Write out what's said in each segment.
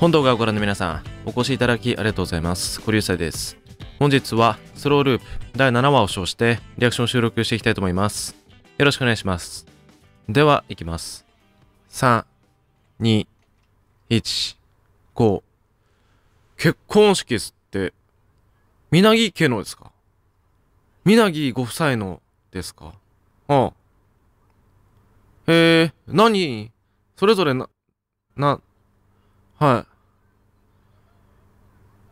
本動画をご覧の皆さん、お越しいただきありがとうございます。小流祭です。本日は、スローループ第7話を称して、リアクション収録していきたいと思います。よろしくお願いします。では、いきます。3、2、1、5。結婚式ですって、みなぎ家のですかみなぎご夫妻のですかああ。へえ、何それぞれな、な、は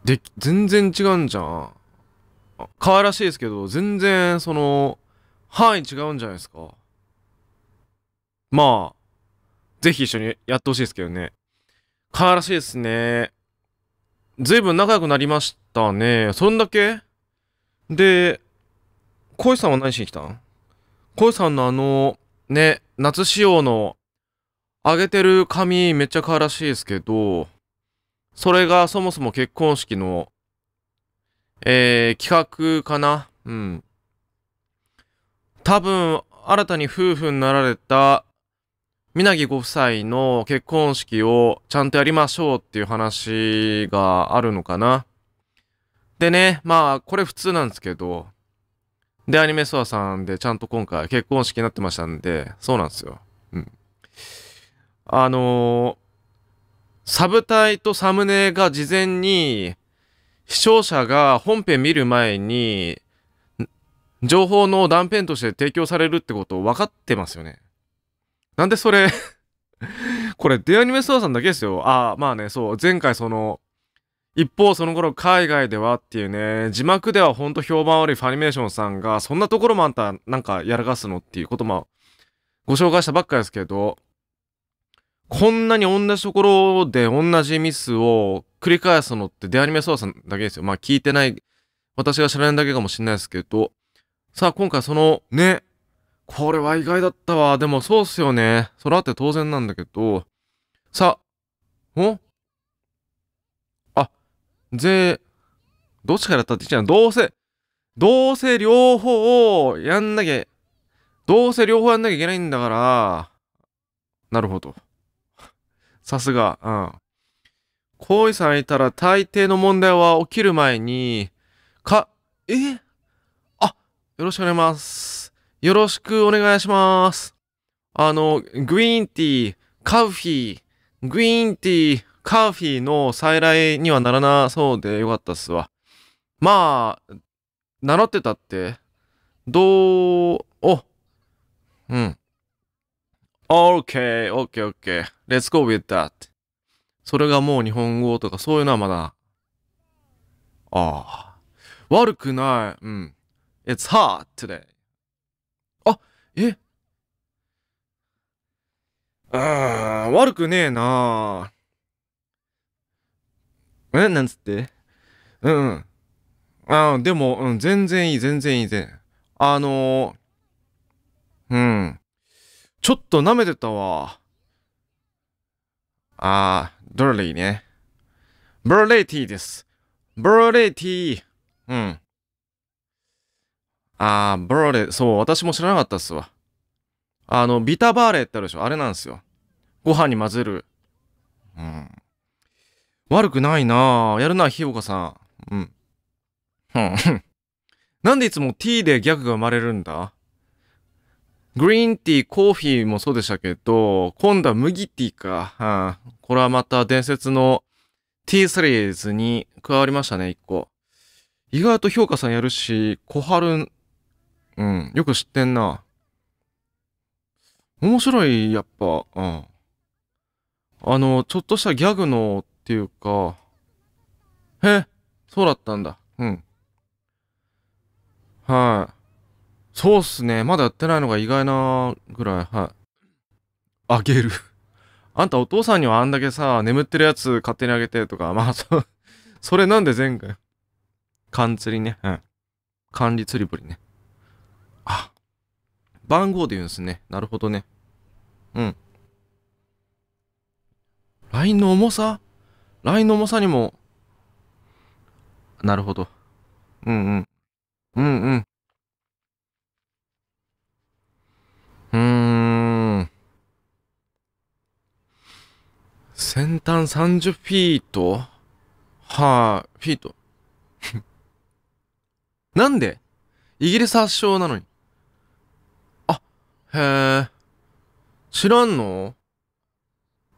い。で、全然違うんじゃん。可愛らしいですけど、全然、その、範囲違うんじゃないですか。まあ、ぜひ一緒にやってほしいですけどね。可愛らしいですね。ずいぶん仲良くなりましたね。そんだけで、恋さんは何しに来たん恋さんのあの、ね、夏仕様のあげてる紙めっちゃ可愛らしいですけど、それがそもそも結婚式の、えー、企画かなうん。多分、新たに夫婦になられた、みなぎご夫妻の結婚式をちゃんとやりましょうっていう話があるのかな。でね、まあ、これ普通なんですけど、で、アニメソアさんでちゃんと今回結婚式になってましたんで、そうなんですよ。うん。あのー、サブタイとサムネが事前に、視聴者が本編見る前に、情報の断片として提供されるってこと分かってますよね。なんでそれ これ、デアニメストアさんだけですよ。ああ、まあね、そう、前回その、一方その頃海外ではっていうね、字幕ではほんと評判悪いファニメーションさんが、そんなところもあんたなんかやらかすのっていうことも、ご紹介したばっかですけど、こんなに同じところで同じミスを繰り返すのってデアニメソワさんだけですよ。まあ聞いてない、私が知らないだけかもしれないですけど。さあ今回その、ね、これは意外だったわ。でもそうっすよね。それあって当然なんだけど。さあ、んあ、ぜ、どっちからやったって言っちゃうどうせ、どうせ両方をやんなきゃ、どうせ両方やんなきゃいけないんだから、なるほど。さすが。うん。行為さんいたら大抵の問題は起きる前に、か、えあ、よろしくお願いします。よろしくお願いします。あの、グリーンティー、カウフィー、グリーンティー、カウフィーの再来にはならなそうでよかったっすわ。まあ、習ってたって、どう、お、うん。okay, okay, okay. Let's go with that. それがもう日本語とかそういうのはまだ。ああ。悪くない。うん。It's hot today. あ、えああ、悪くねえなえ、なんつってうん。ああ、でも、うん、全然いい、全然いい、全然。あのー、うん。ちょっと舐めてたわ。あー、ドルリーね。ブルーレイティーです。ブルーレイティー。うん。あー、ブルーレイ、そう、私も知らなかったっすわ。あの、ビタバーレーってあるでしょあれなんですよ。ご飯に混ぜる。うん。悪くないなぁ。やるな、ひよかさん。うん。うん。なんでいつも T でギャグが生まれるんだグリーンティー、コーヒーもそうでしたけど、今度は麦ティーか。うん、これはまた伝説の T シリーズに加わりましたね、一個。意外と評価さんやるし、小春、うん、よく知ってんな。面白い、やっぱ、うん。あの、ちょっとしたギャグのっていうか、へそうだったんだ。うん。はい、あ、そうっすね。まだやってないのが意外なぐらい、はい。あげる。あんたお父さんにはあんだけさ、眠ってるやつ勝手にあげてとか、まあ、そ、それなんで前回。缶釣りね。うん。管理釣り堀ね。あ、番号で言うんすね。なるほどね。うん。LINE の重さ ?LINE の重さにも、なるほど。うんうん。うんうん。先端30フィートはあ、フィート。なんでイギリス発祥なのに。あ、へえ。知らんの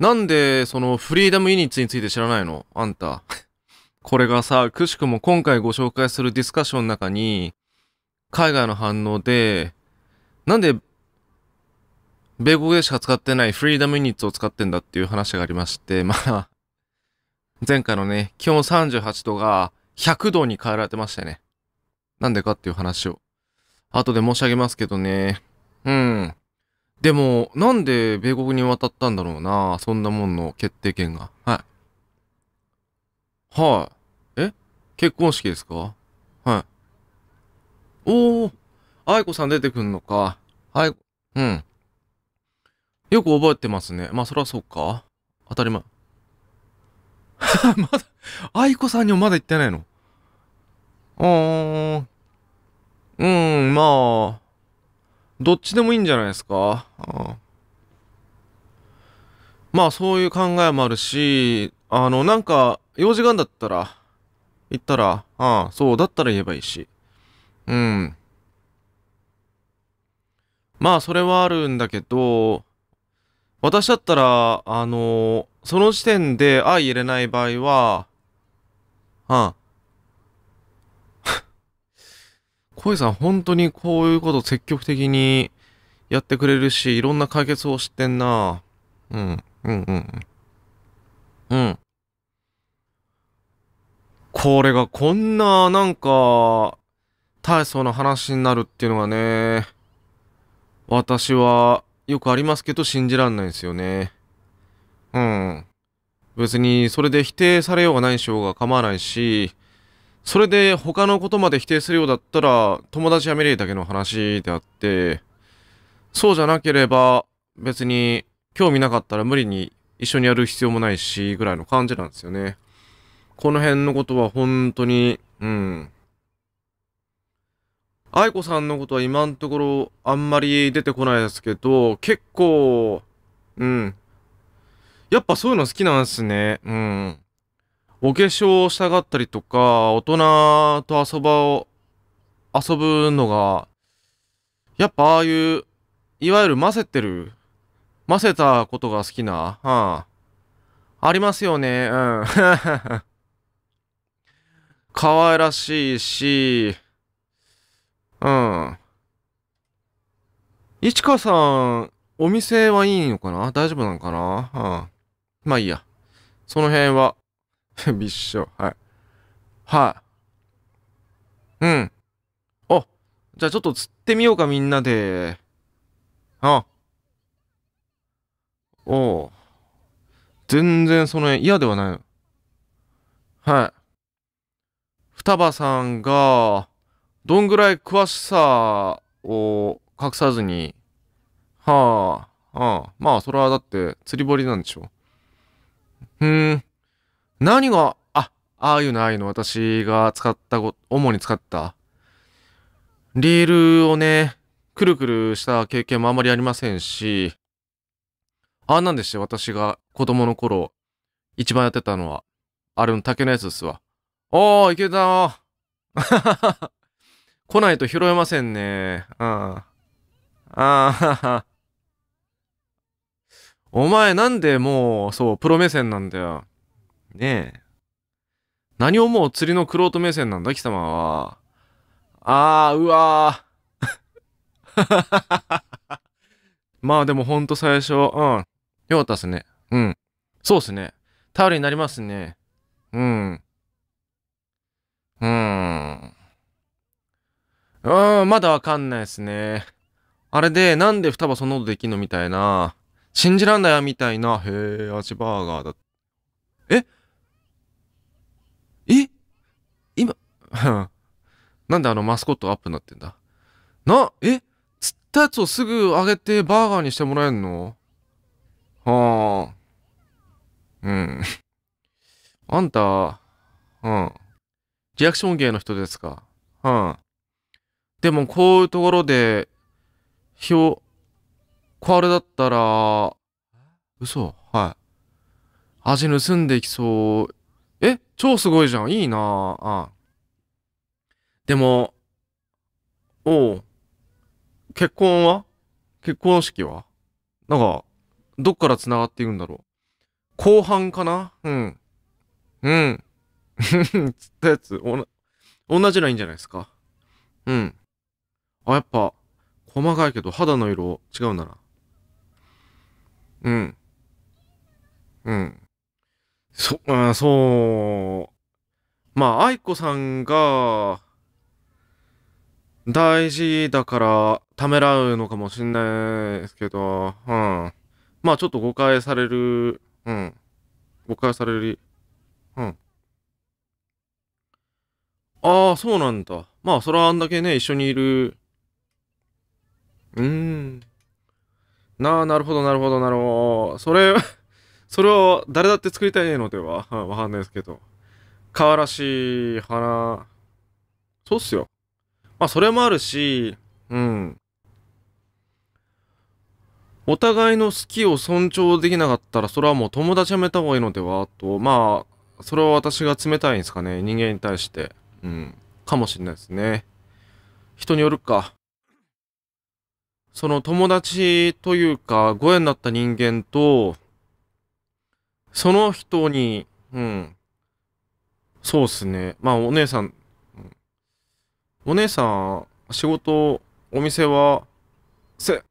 なんで、その、フリーダムユニッツについて知らないのあんた。これがさ、くしくも今回ご紹介するディスカッションの中に、海外の反応で、なんで米国でしか使ってないフリーダムユニットを使ってんだっていう話がありまして、まあ、前回のね、気温38度が100度に変えられてましたよね。なんでかっていう話を。後で申し上げますけどね。うん。でも、なんで米国に渡ったんだろうな。そんなもんの決定権が。はい。はい、え結婚式ですかはい。おー。愛子さん出てくんのか。はい。うん。よく覚えてますね。まあ、そりゃそうか。当たり前。まだ、愛子さんにもまだ言ってないのうー。うん、まあ、どっちでもいいんじゃないですか。まあ、そういう考えもあるし、あの、なんか、用事があんだったら、行ったら、ああ、そう、だったら言えばいいし。うん。まあ、それはあるんだけど、私だったら、あのー、その時点で、愛入れない場合は、うん。声 さん本当にこういうこと積極的にやってくれるし、いろんな解決を知ってんな。うん、うん、うん。うん。これがこんな、なんか、大層な話になるっていうのがね、私はよくありますけど信じらんないですよね。うん。別にそれで否定されようがないしようが構わないし、それで他のことまで否定するようだったら友達やめれだけの話であって、そうじゃなければ別に興味なかったら無理に一緒にやる必要もないしぐらいの感じなんですよね。この辺のことは本当に、うん、愛子さんのことは今のところあんまり出てこないですけど、結構、うん。やっぱそういうの好きなんですね。うん。お化粧したがったりとか、大人と遊ばを、遊ぶのが、やっぱああいう、いわゆる混ぜてる、混ぜたことが好きな、はあ、ありますよね。うん。可愛らしいし、うん。いちかさん、お店はいいのかな大丈夫なのかなうん。まあいいや。その辺は、びっしょ。はい。はい。うん。お、じゃあちょっと釣ってみようか、みんなで。あ。おう。全然その辺嫌ではないはい。双葉さんが、どんぐらい詳しさを隠さずに、はあ、ああ、まあそれはだって釣り堀なんでしょ。うん、何が、あ、ああいうのああいうの私が使ったご、主に使った。リールをね、くるくるした経験もあまりありませんし、あんなんでして私が子供の頃、一番やってたのは、あれの竹のやつですわ。おー、いけたー。来ないと拾えませんね。うん。ああ、はは。お前なんでもう、そう、プロ目線なんだよ。ねえ。何をもう釣りのクロート目線なんだ、貴様は。ああ、うわー。まあでもほんと最初、うん。よかったっすね。うん。そうっすね。頼りになりますね。うん。うーん。うーん、まだわかんないですね。あれで、なんで双葉そんなことできんのみたいな。信じらんないみたいな。へえ、味バーガーだ。ええ今、なんであのマスコットアップになってんだな、え釣ったやつをすぐあげてバーガーにしてもらえんのはあ。うん。あんた、うん。リアクション芸の人ですかうん。でもこういうところで、表、これだったら、嘘はい。味盗んでいきそう。え超すごいじゃん。いいなああでも、おう。結婚は結婚式はなんか、どっから繋がっていくんだろう。後半かなうん。うん。つったやつ、おな、同じいいんじゃないですか。うん。あ、やっぱ、細かいけど肌の色違うんだな。うん。うん。そ、あそう。まあ、愛子さんが、大事だから、ためらうのかもしんないですけど、うん。まあ、ちょっと誤解される、うん。誤解される、うん。ああ、そうなんだ。まあ、それはあんだけね、一緒にいるうーん。なあ、なるほど、なるほど、なるほど。それ、それを誰だって作りたいのでは、わかんないですけど。可愛らしい花。そうっすよ。まあ、それもあるし、うん。お互いの好きを尊重できなかったら、それはもう友達やめた方がいいのではと、まあ、それは私が冷たいんですかね。人間に対して。うん。かもしれないですね。人によるか。その友達というか、ご縁になった人間と、その人に、うん、そうっすね。まあ、お姉さん、お姉さん、仕事、お店は、せ、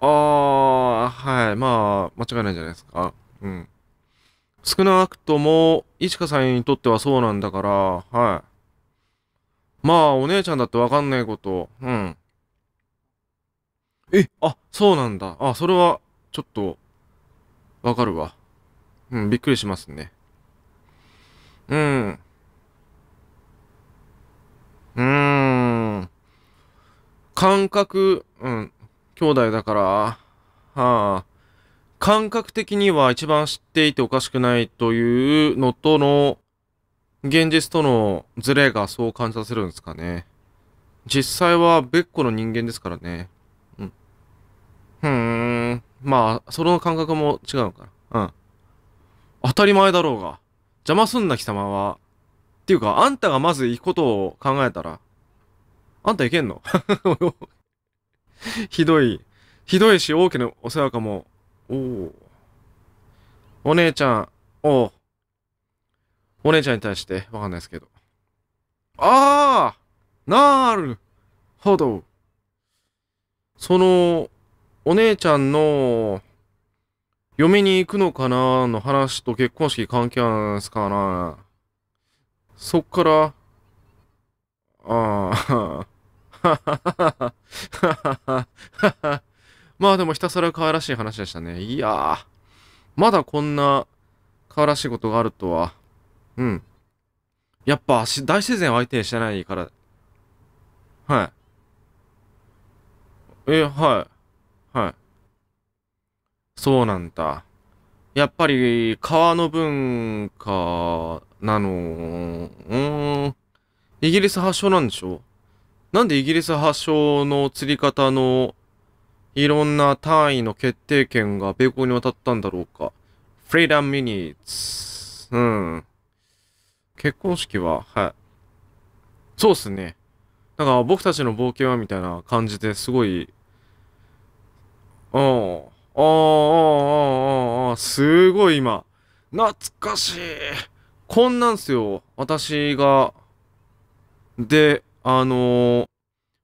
ああ、はい、まあ、間違いないじゃないですか。うん。少なくとも、いちかさんにとってはそうなんだから、はい。まあ、お姉ちゃんだってわかんないこと、うん。え、あ、そうなんだ。あ、それは、ちょっと、わかるわ。うん、びっくりしますね。うん。うーん。感覚、うん、兄弟だから、はあ、感覚的には一番知っていておかしくないというのとの、現実とのズレがそう感じさせるんですかね。実際は別個の人間ですからね。ふーん。まあ、その感覚も違うのかな。うん。当たり前だろうが。邪魔すんな貴様は。っていうか、あんたがまず行くことを考えたら、あんた行けんの ひどい。ひどいし、大きなお世話かも。おお。お姉ちゃん、おお姉ちゃんに対して、わかんないですけど。ああなるほど。その、お姉ちゃんの、嫁に行くのかなの話と結婚式関係あるんですかなそっから、ああ、まあでもひたすら可愛らしい話でしたね。いやー、まだこんな可愛らしいことがあるとは。うん。やっぱ大自然相手にしてないから。はい。え、はい。そうなんだ。やっぱり川の文化なの、うん、イギリス発祥なんでしょなんでイギリス発祥の釣り方のいろんな単位の決定権が米国に渡ったんだろうか。フリーダムミニッツ。うん。結婚式は、はい。そうっすね。だから僕たちの冒険はみたいな感じですごい、うん。あーあーあーあー、すごい今。懐かしい。こんなんすよ。私が。で、あのー、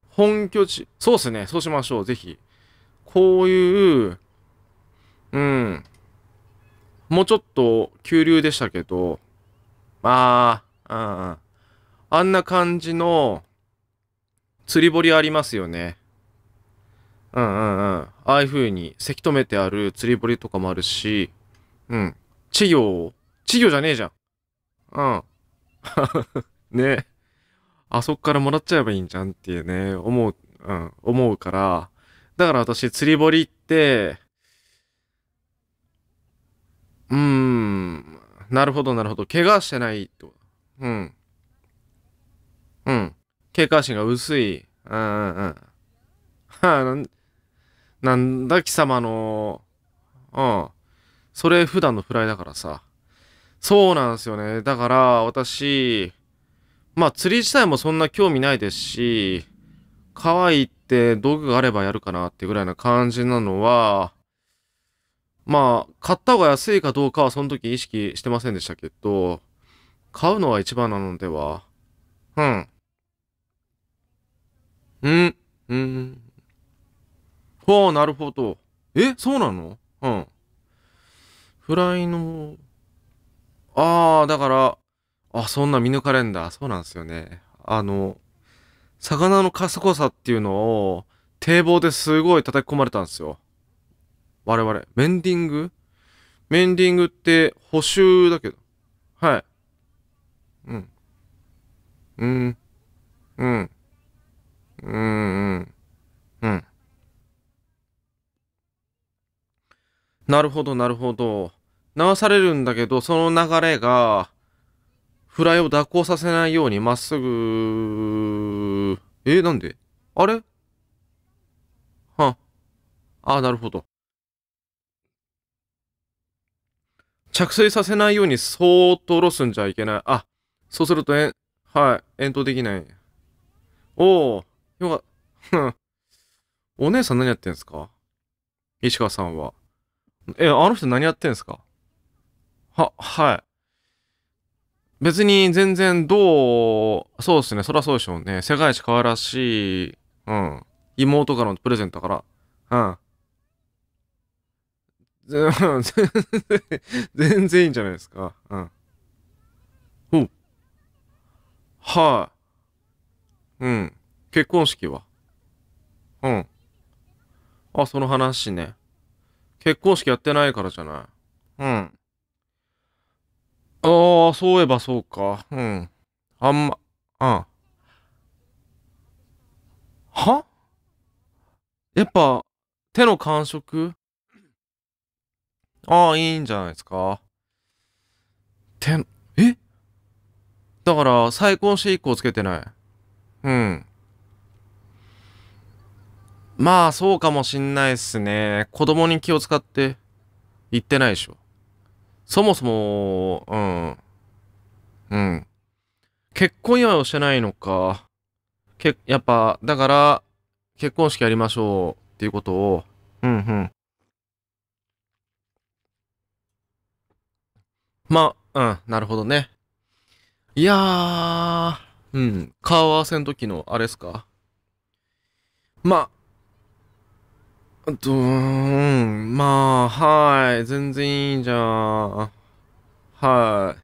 本拠地。そうっすね。そうしましょう。ぜひ。こういう、うん。もうちょっと、急流でしたけど、ああ、うん。あんな感じの、釣り堀ありますよね。うんうんうん。ああいう風にせき止めてある釣り堀とかもあるし、うん。稚魚、稚魚じゃねえじゃん。うん。ねあそこからもらっちゃえばいいんじゃんっていうね、思う、うん、思うから。だから私釣り堀って、うーん、なるほどなるほど。怪我してないと。うん。うん。警戒心が薄い。うんうんうん。はあ、なん、なんだ貴様の、うん。それ普段のフライだからさ。そうなんですよね。だから、私、まあ釣り自体もそんな興味ないですし、可愛いって道具があればやるかなってぐらいな感じなのは、まあ、買った方が安いかどうかはその時意識してませんでしたけど、買うのは一番なのでは。うん。うん、うん、ほう、なるほど。え、そうなのうん。フライの、ああ、だから、あ、そんな見抜かれんだ。そうなんですよね。あの、魚の賢さっていうのを、堤防ですごい叩き込まれたんですよ。我々。メンディングメンディングって補修だけど。はい。うん。うん。うん。うん。うん。うん。なるほど、なるほど。流されるんだけど、その流れが、フライを蛇行させないようにまっすぐ、えなんであれはあ、あ、なるほど。着水させないようにそーっと下ろすんじゃいけない。あ、そうすると、え、はい、遠投できない。おお、よかった。お姉さん何やってんすか石川さんは。え、あの人何やってんすかは、はい。別に全然どう、そうっすね。そりゃそうでしょうね。世界一可愛らしい、うん。妹からのプレゼントだから。うん。全然、全然いいんじゃないですか。うん。うん。はい、うん。結婚式は。うん。あ、その話ね。結婚式やってないからじゃない。うん。ああ、そういえばそうか。うん。あんま、うん。はやっぱ、手の感触ああ、いいんじゃないですか。手、えだから、再婚して以降つけてない。うん。まあ、そうかもしんないっすね。子供に気を使って行ってないでしょ。そもそも、うん。うん。結婚祝いをしてないのか。け、やっぱ、だから、結婚式やりましょうっていうことを、うんうん。まあ、うん、なるほどね。いやー、うん、顔合わせの時の、あれっすか。まあ、どーん、まあ、はい、全然いいじゃん。はい。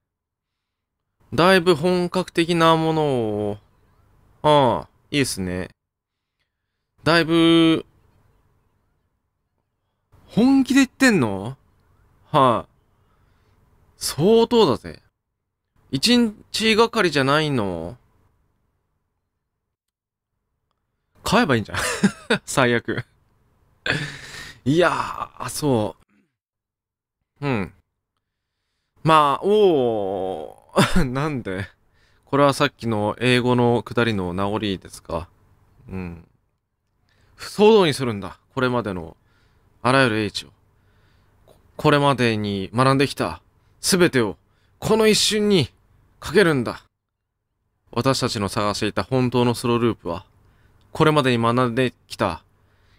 だいぶ本格的なものを、ああ、いいっすね。だいぶ、本気で言ってんのはい、相当だぜ。一日がかりじゃないの買えばいいんじゃん 最悪 いやー、そう。うん。まあ、おー、なんでこれはさっきの英語のくだりの名残ですか。うん。騒動にするんだ。これまでの、あらゆる英知を。これまでに学んできた、すべてを、この一瞬に、かけるんだ。私たちの探していた本当のスローループは、これまでに学んできた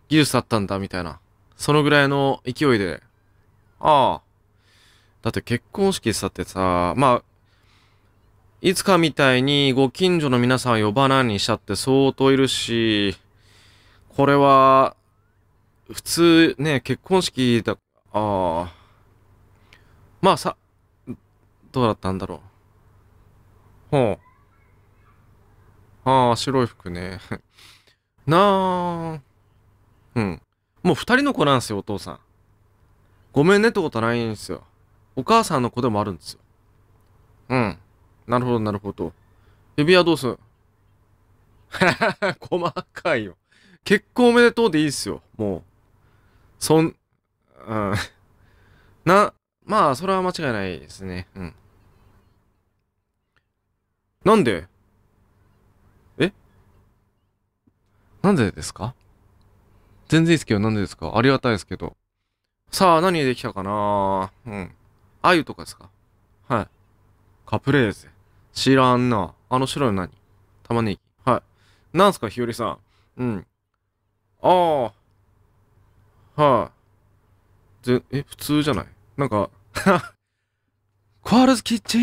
技術だったんだ、みたいな。そのぐらいの勢いで、ああ。だって結婚式さってさ、まあ、いつかみたいにご近所の皆さん呼ばないにしちゃって相当いるし、これは、普通ね、結婚式だ、ああ。まあさ、どうだったんだろう。ほう。ああ、白い服ね。なあ。うん。もう二人の子なんですよ、お父さん。ごめんねってことはないんですよ。お母さんの子でもあるんですよ。うん。なるほど、なるほど。指輪どうすん 細かいよ。結婚おめでとうでいいっすよ、もう。そん、うん。な、まあ、それは間違いないですね。うん。なんでえなんでですか全然いいですけど、なんでですかありがたいですけど。さあ、何できたかなうん。鮎とかですかはい。カプレーゼ。知らんな。あの白いの何玉ねぎ。はい。なんすか、ひよりさん。うん。ああ。はい、ぜ、え、普通じゃないなんか コールズキッチ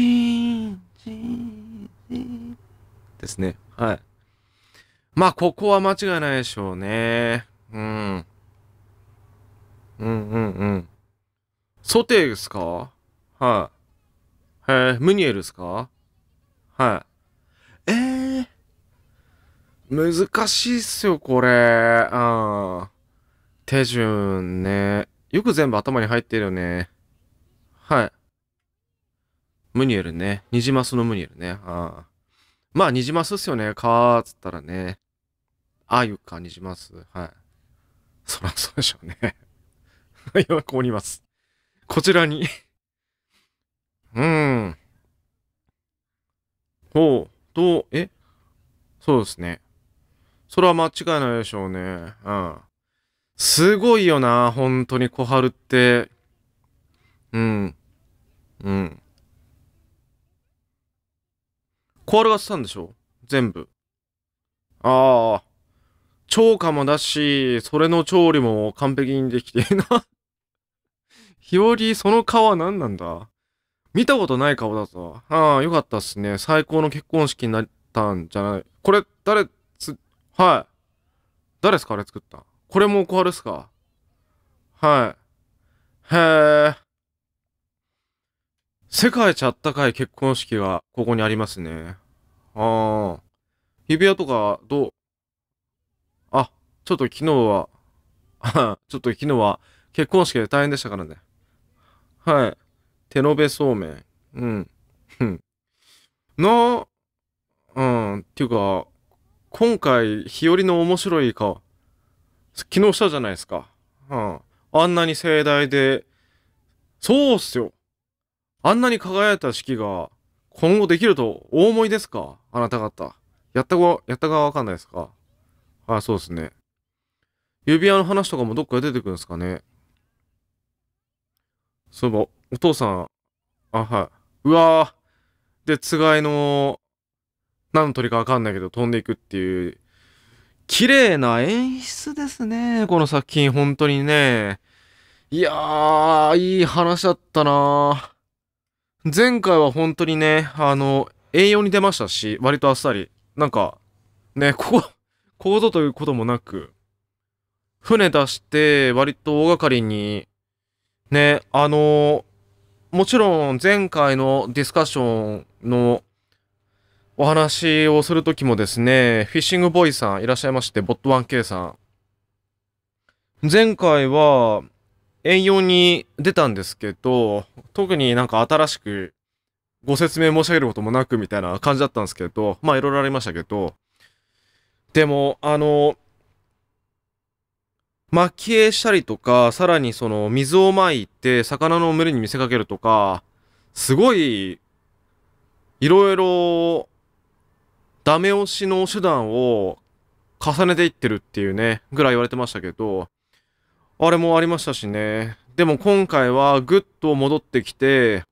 ンチンチンですね。はい。まあ、ここは間違いないでしょうね。うん。うんうんうん。ソテーですかはい。へえ、ムニエルですかはい。えー、難しいっすよ、これ。うん。手順ね。よく全部頭に入ってるよね。はい。ムニエルね。ニジマスのムニエルね。あまあ、ニジマスっすよね。かーっつったらね。ああいうか、ニジマス。はい。そらそうでしょうね。はい、ここにいます。こちらにうーん。ほう、どう、えそうですね。それは間違いないでしょうね。うん。すごいよな、本当に小春って。うん。うん。小春がしたんでしょ全部。ああ。超過もだし、それの調理も完璧にできて、な 日和、その顔は何なんだ見たことない顔だぞ。ああ、よかったっすね。最高の結婚式になったんじゃない。これ、誰、つ、はい。誰ですかあれ作った。これも小春っすかはい。へえ。世界一あったかい結婚式がここにありますね。ああ。指輪とか、どう、ちょっと昨日は ちょっと昨日は結婚式で大変でしたからね。はい。手延べそうめん。うん。なあ。うん、っていうか、今回、日和の面白いか、昨日したじゃないですか。うん。あんなに盛大で、そうっすよ。あんなに輝いた式が、今後できるとお思いですかあなた方。やったご、やったかわかんないですかあ、そうですね。指輪の話とかもどっかで出てくるんですかね。そういえば、お父さん、あ、はい。うわぁ。で、つがいの、何の鳥かわかんないけど飛んでいくっていう、綺麗な演出ですね。この作品、本当にね。いやー、いい話だったな前回は本当にね、あの、栄養に出ましたし、割とあっさり。なんか、ね、ここ、ここぞということもなく、船出して、割と大掛かりに、ね、あの、もちろん前回のディスカッションのお話をするときもですね、フィッシングボーイさんいらっしゃいまして、ボット 1K さん。前回は、遠洋に出たんですけど、特になんか新しくご説明申し上げることもなくみたいな感じだったんですけど、まあいろいろありましたけど、でも、あの、き絵したりとか、さらにその水をまいて魚の群れに見せかけるとか、すごい、いろいろ、ダメ押しの手段を重ねていってるっていうね、ぐらい言われてましたけど、あれもありましたしね。でも今回はぐっと戻ってきて、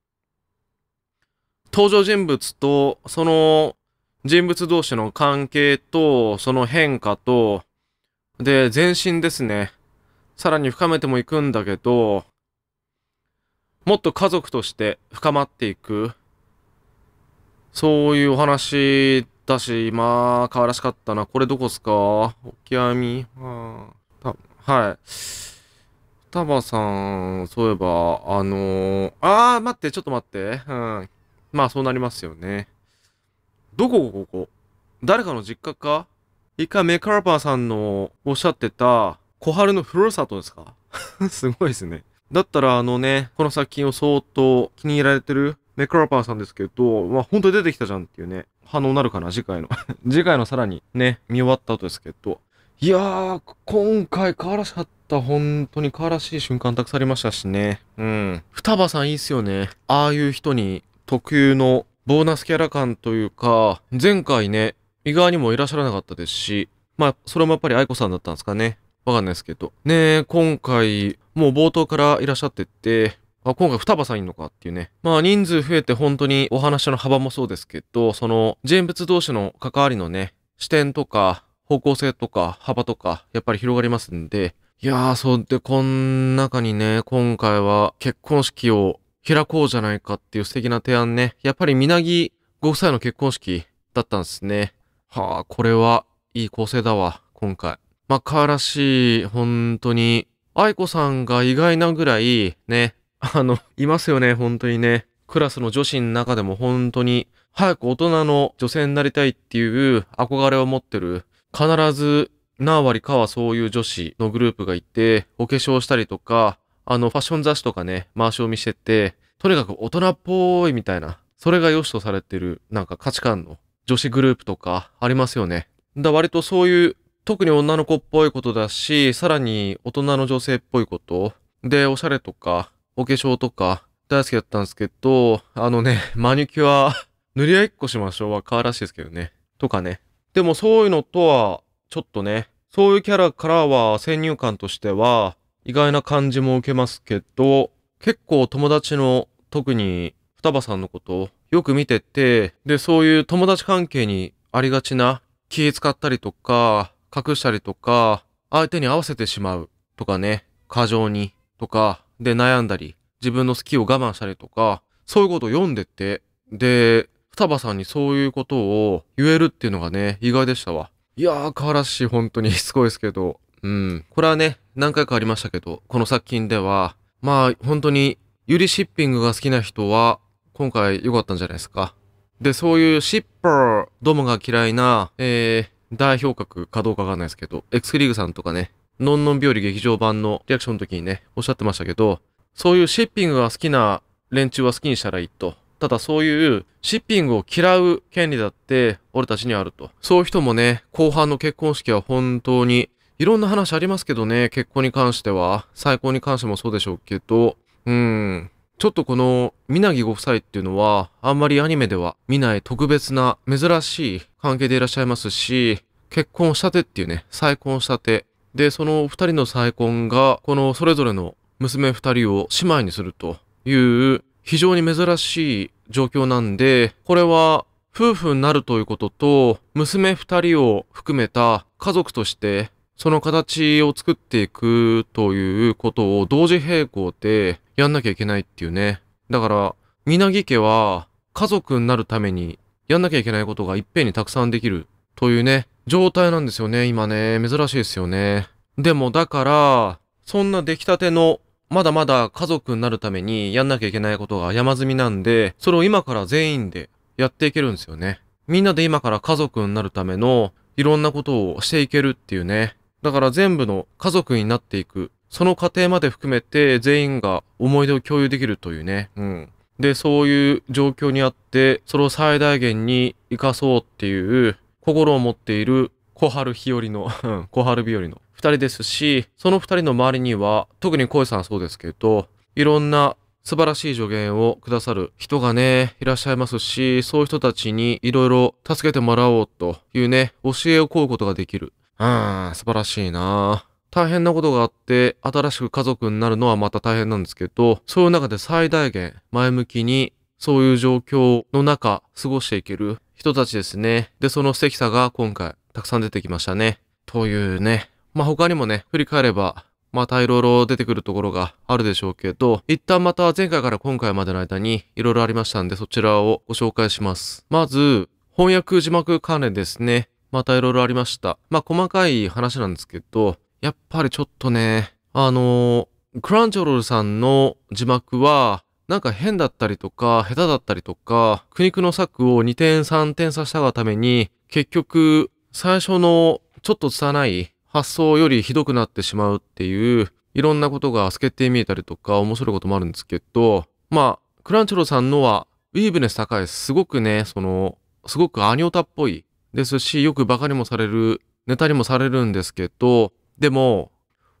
登場人物とその人物同士の関係とその変化と、で、前進ですね。さらに深めてもいくんだけど、もっと家族として深まっていく、そういうお話だし、まあ、可愛らしかったな。これどこっすか沖みはあ、はい。タバさん、そういえば、あのー、あー、待って、ちょっと待って。うん。まあ、そうなりますよね。どこここ誰かの実家か一回メカラパーさんのおっしゃってた、小春のふるさとですか すごいですね。だったらあのね、この作品を相当気に入られてるメカラパーさんですけど、まあ、本当に出てきたじゃんっていうね、反応なるかな、次回の 次回のさらにね、見終わった後ですけど。いやー、今回、変わらしかった、本当に変わらしい瞬間たくさんありましたしね。うん。双葉さんいいっすよね。ああいう人に特有のボーナスキャラ感というか、前回ね、右側にもいらっしゃらなかったですし、まあ、それもやっぱり愛子さんだったんですかね。わかんないですけど。ねえ、今回、もう冒頭からいらっしゃってって、あ、今回双葉さんいんのかっていうね。まあ人数増えて本当にお話の幅もそうですけど、その人物同士の関わりのね、視点とか方向性とか幅とか、やっぱり広がりますんで、いやー、そうで、こん中にね、今回は結婚式を開こうじゃないかっていう素敵な提案ね。やっぱりみなぎご夫妻の結婚式だったんですね。はあ、これはいい構成だわ、今回。まあ、カーらしい、本当に。愛子さんが意外なぐらい、ね、あの、いますよね、本当にね。クラスの女子の中でも本当に、早く大人の女性になりたいっていう憧れを持ってる。必ず何割かはそういう女子のグループがいて、お化粧したりとか、あの、ファッション雑誌とかね、回しを見せて、とにかく大人っぽいみたいな、それが良しとされてる、なんか価値観の女子グループとかありますよね。だ割とそういう特に女の子っぽいことだし、さらに大人の女性っぽいこと。で、おしゃれとか、お化粧とか、大好きだったんですけど、あのね、マニキュア、塗り合いっこしましょうは可愛らしいですけどね。とかね。でもそういうのとは、ちょっとね、そういうキャラからは先入観としては、意外な感じも受けますけど、結構友達の、特に双葉さんのこと、よく見てて、で、そういう友達関係にありがちな気使ったりとか、隠したりとか、相手に合わせてしまうとかね、過剰にとか、で悩んだり、自分の好きを我慢したりとか、そういうことを読んでて、で、双葉さんにそういうことを言えるっていうのがね、意外でしたわ。いやー、河しい、本当にしつこいですけど、うん。これはね、何回かありましたけど、この作品では、まあ、本当に、ユリシッピングが好きな人は、今回良かったんじゃないですか。で、そういうシッパー、どもが嫌いな、えー、代表格かどうかわかんないですけど、エクスリーグさんとかね、のんのん日和劇場版のリアクションの時にね、おっしゃってましたけど、そういうシッピングが好きな連中は好きにしたらいいと。ただそういうシッピングを嫌う権利だって俺たちにあると。そういう人もね、後半の結婚式は本当にいろんな話ありますけどね、結婚に関しては、再婚に関してもそうでしょうけど、うん、ちょっとこの、みなぎご夫妻っていうのは、あんまりアニメでは見ない特別な、珍しい関係でいらっしゃいますし、結婚したてっていうね、再婚したて。で、その二人の再婚が、このそれぞれの娘二人を姉妹にするという、非常に珍しい状況なんで、これは、夫婦になるということと、娘二人を含めた家族としてその形を作っていくということを同時並行でやんなきゃいけないっていうね。だから、みなぎ家は家族になるためにやんなきゃいけないことがいっぺんにたくさんできるというね、状態なんですよね、今ね。珍しいですよね。でもだから、そんな出来たての、まだまだ家族になるためにやんなきゃいけないことが山積みなんで、それを今から全員でやっていけるんですよね。みんなで今から家族になるためのいろんなことをしていけるっていうね。だから全部の家族になっていく、その過程まで含めて全員が思い出を共有できるというね。うん。で、そういう状況にあって、それを最大限に活かそうっていう心を持っている小春日和の 小春日和の二人ですし、その二人の周りには、特に小さんそうですけど、いろんな素晴らしい助言をくださる人がね、いらっしゃいますし、そういう人たちにいろいろ助けてもらおうというね、教えを請うことができる。ああ、素晴らしいな大変なことがあって、新しく家族になるのはまた大変なんですけど、そういう中で最大限前向きに、そういう状況の中、過ごしていける人たちですね。で、その素敵さが今回、たくさん出てきましたね。というね。まあ、他にもね、振り返れば、またいろいろ出てくるところがあるでしょうけど、一旦また前回から今回までの間にいろいろありましたんで、そちらをご紹介します。まず、翻訳字幕関連ですね。また色々ありました。まあ、細かい話なんですけど、やっぱりちょっとね、あのー、クランチョロルさんの字幕は、なんか変だったりとか、下手だったりとか、苦肉の策を2点3点差したがために、結局、最初のちょっと拙い発想よりひどくなってしまうっていう、いろんなことが透けて見えたりとか、面白いこともあるんですけど、まあ、クランチョロさんのは、ウィーブネス高いす。すごくね、その、すごくアニオタっぽいですし、よくバカにもされる、ネタにもされるんですけど、でも、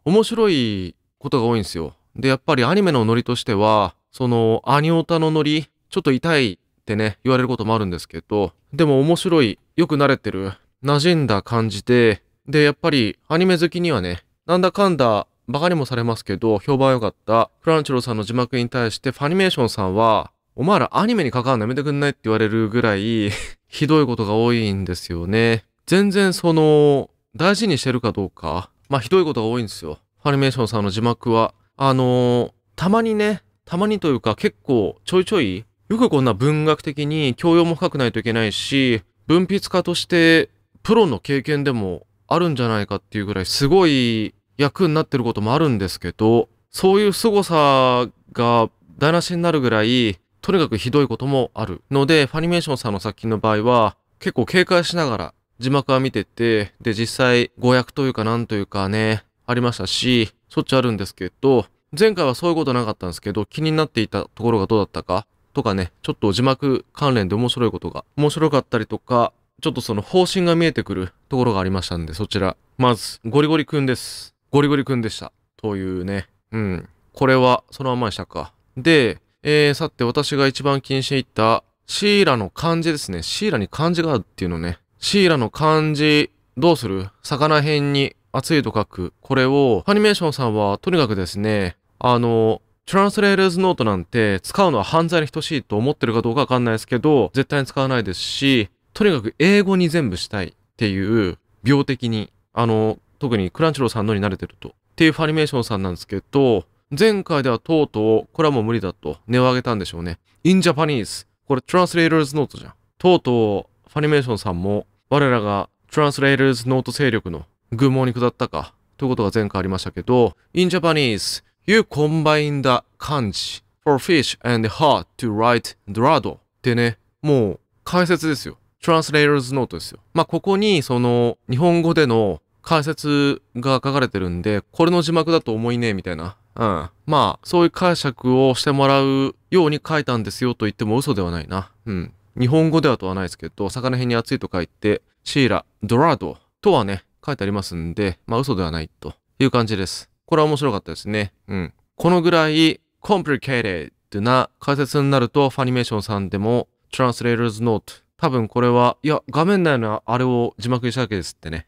面白いことが多いんですよ。で、やっぱりアニメのノリとしては、その、アニオタのノリ、ちょっと痛いってね、言われることもあるんですけど、でも面白い、よく慣れてる、馴染んだ感じで、で、やっぱりアニメ好きにはね、なんだかんだバカにもされますけど、評判良かった、フランチローさんの字幕に対してファニメーションさんは、お前らアニメに関わるのやめてくんないって言われるぐらい ひどいことが多いんですよね。全然その、大事にしてるかどうか、まあひどいことが多いんですよ。アニメーションさんの字幕は。あのー、たまにね、たまにというか結構ちょいちょい、よくこんな文学的に教養も深くないといけないし、文筆家としてプロの経験でもあるんじゃないかっていうぐらいすごい役になってることもあるんですけど、そういう凄さが台無しになるぐらいとにかくひどいこともあるので、ファニメーションさんの作品の場合は、結構警戒しながら字幕は見てて、で、実際、誤訳というかなんというかね、ありましたし、そっちあるんですけど、前回はそういうことなかったんですけど、気になっていたところがどうだったかとかね、ちょっと字幕関連で面白いことが、面白かったりとか、ちょっとその方針が見えてくるところがありましたんで、そちら。まず、ゴリゴリくんです。ゴリゴリくんでした。というね。うん。これは、そのままでしたか。で、えー、さて、私が一番気にしていた、シーラの漢字ですね。シーラに漢字があるっていうのね。シーラの漢字、どうする魚編に熱いと書く。これを、アニメーションさんはとにかくですね、あの、トランスレールズノートなんて使うのは犯罪に等しいと思ってるかどうかわかんないですけど、絶対に使わないですし、とにかく英語に全部したいっていう、病的に、あの、特にクランチローさんのに慣れてると。っていうファニメーションさんなんですけど、前回ではとうとう、これはもう無理だと、値を上げたんでしょうね。in Japanese。これ translators note じゃん。とうとう、ファニメーションさんも、我らが translators note 勢力の愚問に下ったか、ということが前回ありましたけど、in Japanese, you combine the 漢字 for fish and heart to write drado ってね、もう解説ですよ。translators note ですよ。まあ、ここにその日本語での解説が書かれてるんで、これの字幕だと思いねえみたいなうん。まあ、そういう解釈をしてもらうように書いたんですよと言っても嘘ではないな。うん。日本語ではとはないですけど、魚辺に熱いと書いて、シーラ、ドラードとはね、書いてありますんで、まあ嘘ではないという感じです。これは面白かったですね。うん。このぐらい、complicated な解説になると、ファニメーションさんでも、translators note 多分これは、いや、画面内のあれを字幕にしたわけですってね。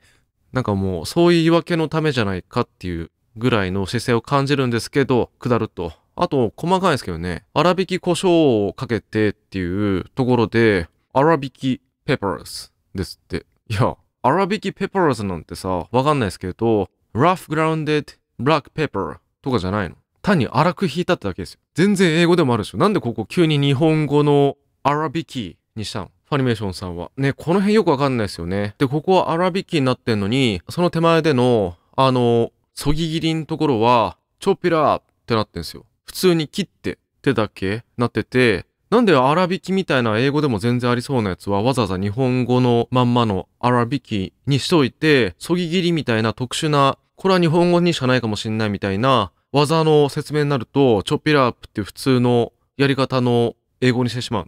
なんかもう、そういう言い訳のためじゃないかっていうぐらいの姿勢を感じるんですけど、下ると。あと、細かいですけどね、粗挽き胡椒をかけてっていうところで、粗挽きペパーズですって。いや、粗挽きペパーズなんてさ、わかんないですけど、rough grounded black pepper とかじゃないの。単に粗く引いたってだけですよ。全然英語でもあるでしょ。なんでここ急に日本語の粗挽きにしたのファニメーションさんは。ね、この辺よくわかんないですよね。で、ここは粗挽きになってんのに、その手前での、あの、そぎ切りのところは、チョピラーってなってんすよ。普通に切って手だけなってて、なんで粗挽きみたいな英語でも全然ありそうなやつはわざわざ日本語のまんまの粗挽きにしといて、そぎ切りみたいな特殊な、これは日本語にしかないかもしんないみたいな技の説明になると、チョピラープって普通のやり方の英語にしてしまう。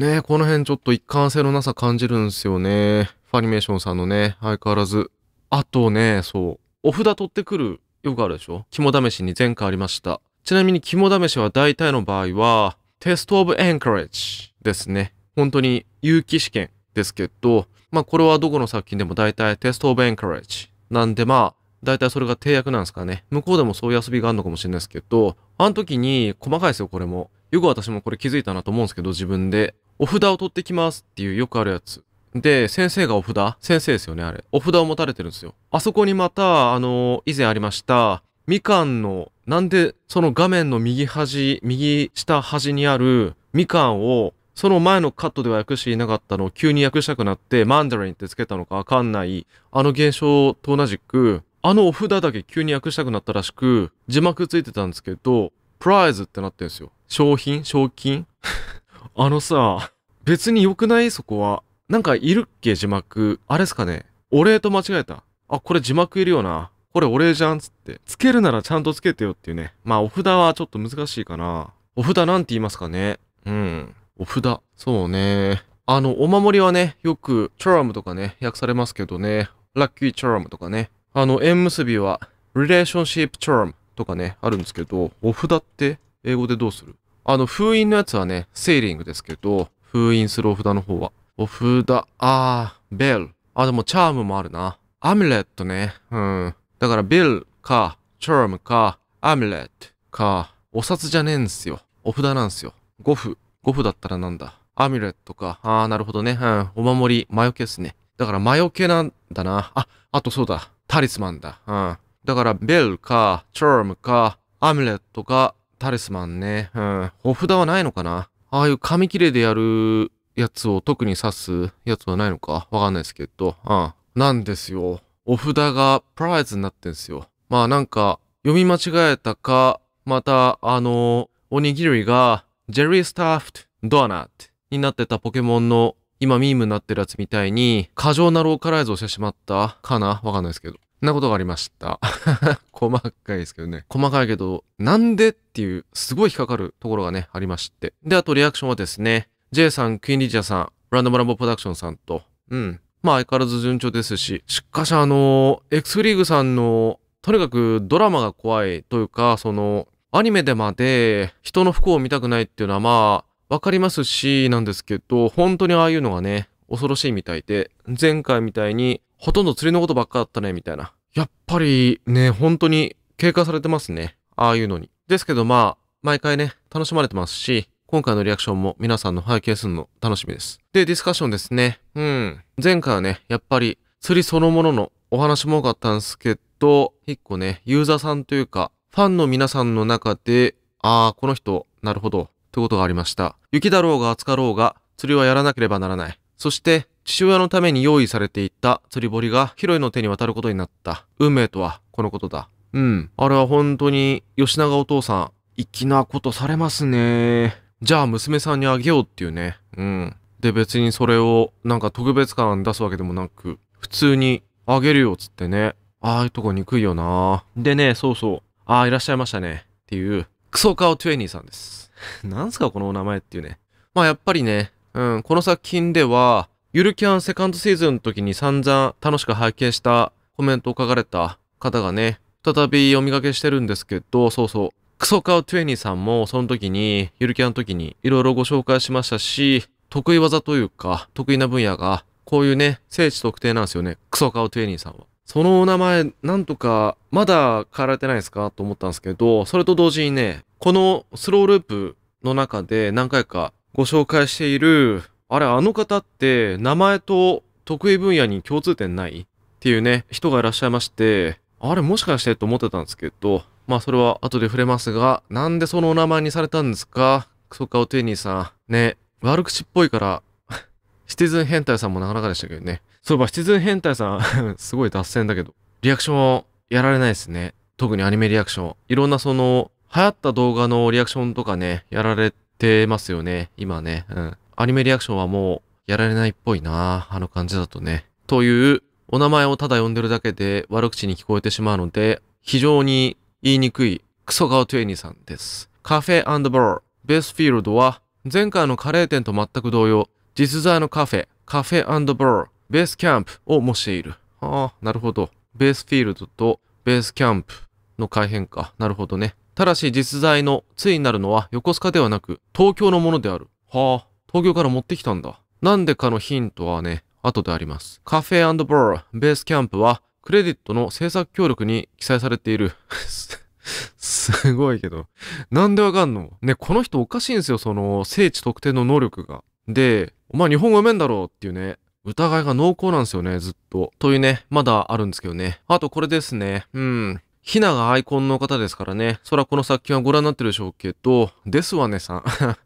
ねえ、この辺ちょっと一貫性のなさ感じるんですよね。ファニメーションさんのね、相変わらず。あとね、そう。お札取ってくる、よくあるでしょ肝試しに前回ありました。ちなみに肝試しは大体の場合は、テストオブエンカレッジですね。本当に有機試験ですけど、まあこれはどこの作品でも大体テストオブエンカレッジ。なんでまあ、大体それが定約なんですかね。向こうでもそういう遊びがあるのかもしれないですけど、あの時に、細かいですよ、これも。よく私もこれ気づいたなと思うんですけど、自分で。お札を取ってきますっていうよくあるやつ。で、先生がお札先生ですよね、あれ。お札を持たれてるんですよ。あそこにまた、あの、以前ありました、みかんの、なんで、その画面の右端、右下端にあるみかんを、その前のカットでは訳していなかったのを急に訳したくなって、マンダリンってつけたのかわかんない、あの現象と同じく、あのお札だけ急に訳したくなったらしく、字幕ついてたんですけど、プライズってなってるんですよ。商品賞金 あのさ、別に良くないそこは。なんかいるっけ字幕。あれっすかねお礼と間違えた。あ、これ字幕いるよな。これお礼じゃんつって。つけるならちゃんとつけてよっていうね。まあ、お札はちょっと難しいかな。お札なんて言いますかね。うん。お札。そうね。あの、お守りはね、よく、チャラムとかね、訳されますけどね。ラッキーチャラムとかね。あの、縁結びは、リレーションシップチャラムとかね、あるんですけど、お札って英語でどうするあの、封印のやつはね、セーリングですけど、封印するお札の方は。お札、ああ、ベル。あ、でもチャームもあるな。アミュレットね。うん。だからベルか、チャームか、アミュレットか。お札じゃねえんすよ。お札なんすよ。五符。五符だったらなんだ。アミュレットか。ああ、なるほどね。うん。お守り、魔除けっすね。だから魔除けなんだな。あ、あとそうだ。タリスマンだ。うん。だから、ベルか、チャームか、アミュレットか、タリスマンね。うん。お札はないのかなああいう紙切れでやるやつを特に指すやつはないのかわかんないですけど、うん。なんですよ。お札がプライズになってんすよ。まあなんか、読み間違えたか、また、あの、おにぎりが、ジェリースタットドアナットになってたポケモンの、今ミームになってるやつみたいに、過剰なローカライズをしてしまったかなわかんないですけど。なことがありました。細かいですけどね。細かいけど、なんでっていう、すごい引っかかるところがね、ありまして。で、あとリアクションはですね、J さん、クイーンリジアさん、ランドムラボプロダクションさんと、うん。まあ相変わらず順調ですし、しかしあの、X リーグさんの、とにかくドラマが怖いというか、その、アニメでまで人の不幸を見たくないっていうのはまあ、わかりますし、なんですけど、本当にああいうのがね、恐ろしいみたいで、前回みたいに、ほとんど釣りのことばっかだったね、みたいな。やっぱりね、本当に経過されてますね。ああいうのに。ですけどまあ、毎回ね、楽しまれてますし、今回のリアクションも皆さんの拝見するの楽しみです。で、ディスカッションですね。うん。前回はね、やっぱり釣りそのもののお話も多かったんですけど、一個ね、ユーザーさんというか、ファンの皆さんの中で、あー、この人、なるほど、ということがありました。雪だろうが暑かろうが、釣りはやらなければならない。そして、父親のために用意されていた釣り堀がヒロイの手に渡ることになった。運命とは、このことだ。うん。あれは本当に、吉永お父さん、粋なことされますねじゃあ娘さんにあげようっていうね。うん。で、別にそれをなんか特別感出すわけでもなく、普通にあげるよっつってね。ああいうとこ憎いよなでね、そうそう。ああ、いらっしゃいましたね。っていう、クソカオトゥエニーさんです。なんすかこのお名前っていうね。まあやっぱりね、うん、この作品では、ゆるキャンセカンドシーズンの時に散々楽しく拝見したコメントを書かれた方がね、再び読みかけしてるんですけど、そうそう。クソカエ20さんもその時に、ゆるキャンの時にいろいろご紹介しましたし、得意技というか、得意な分野が、こういうね、聖地特定なんですよね。クソカエ20さんは。そのお名前、なんとか、まだ変えられてないですかと思ったんですけど、それと同時にね、このスローループの中で何回かご紹介している、あれ、あの方って名前と得意分野に共通点ないっていうね、人がいらっしゃいまして、あれもしかしてと思ってたんですけど、まあそれは後で触れますが、なんでそのお名前にされたんですかクソカオテニーさん。ね、悪口っぽいから、シティズン変態さんもなかなかでしたけどね。そういえばシティズン変態さん すごい脱線だけど、リアクションやられないですね。特にアニメリアクション。いろんなその、流行った動画のリアクションとかね、やられてますよね。今ね。うん。アニメリアクションはもう、やられないっぽいなあの感じだとね。という、お名前をただ呼んでるだけで悪口に聞こえてしまうので、非常に言いにくいクソガオトゥエニさんです。カフェバー、ベースフィールドは前回のカレー店と全く同様、実在のカフェ、カフェバー、ベースキャンプを模している。ああ、なるほど。ベースフィールドとベースキャンプの改変か。なるほどね。ただし実在のついになるのは横須賀ではなく東京のものである。はあ、東京から持ってきたんだ。なんでかのヒントはね、後であります。カフェバー、ベースキャンプはクレディットの制作協力に記載されている すごいけど。なんでわかんのね、この人おかしいんですよ、その、聖地特定の能力が。で、お前日本語読めんだろうっていうね、疑いが濃厚なんですよね、ずっと。というね、まだあるんですけどね。あとこれですね。うん。ひながアイコンの方ですからね。そらこの作品はご覧になってるでしょうけど、ですわねさん。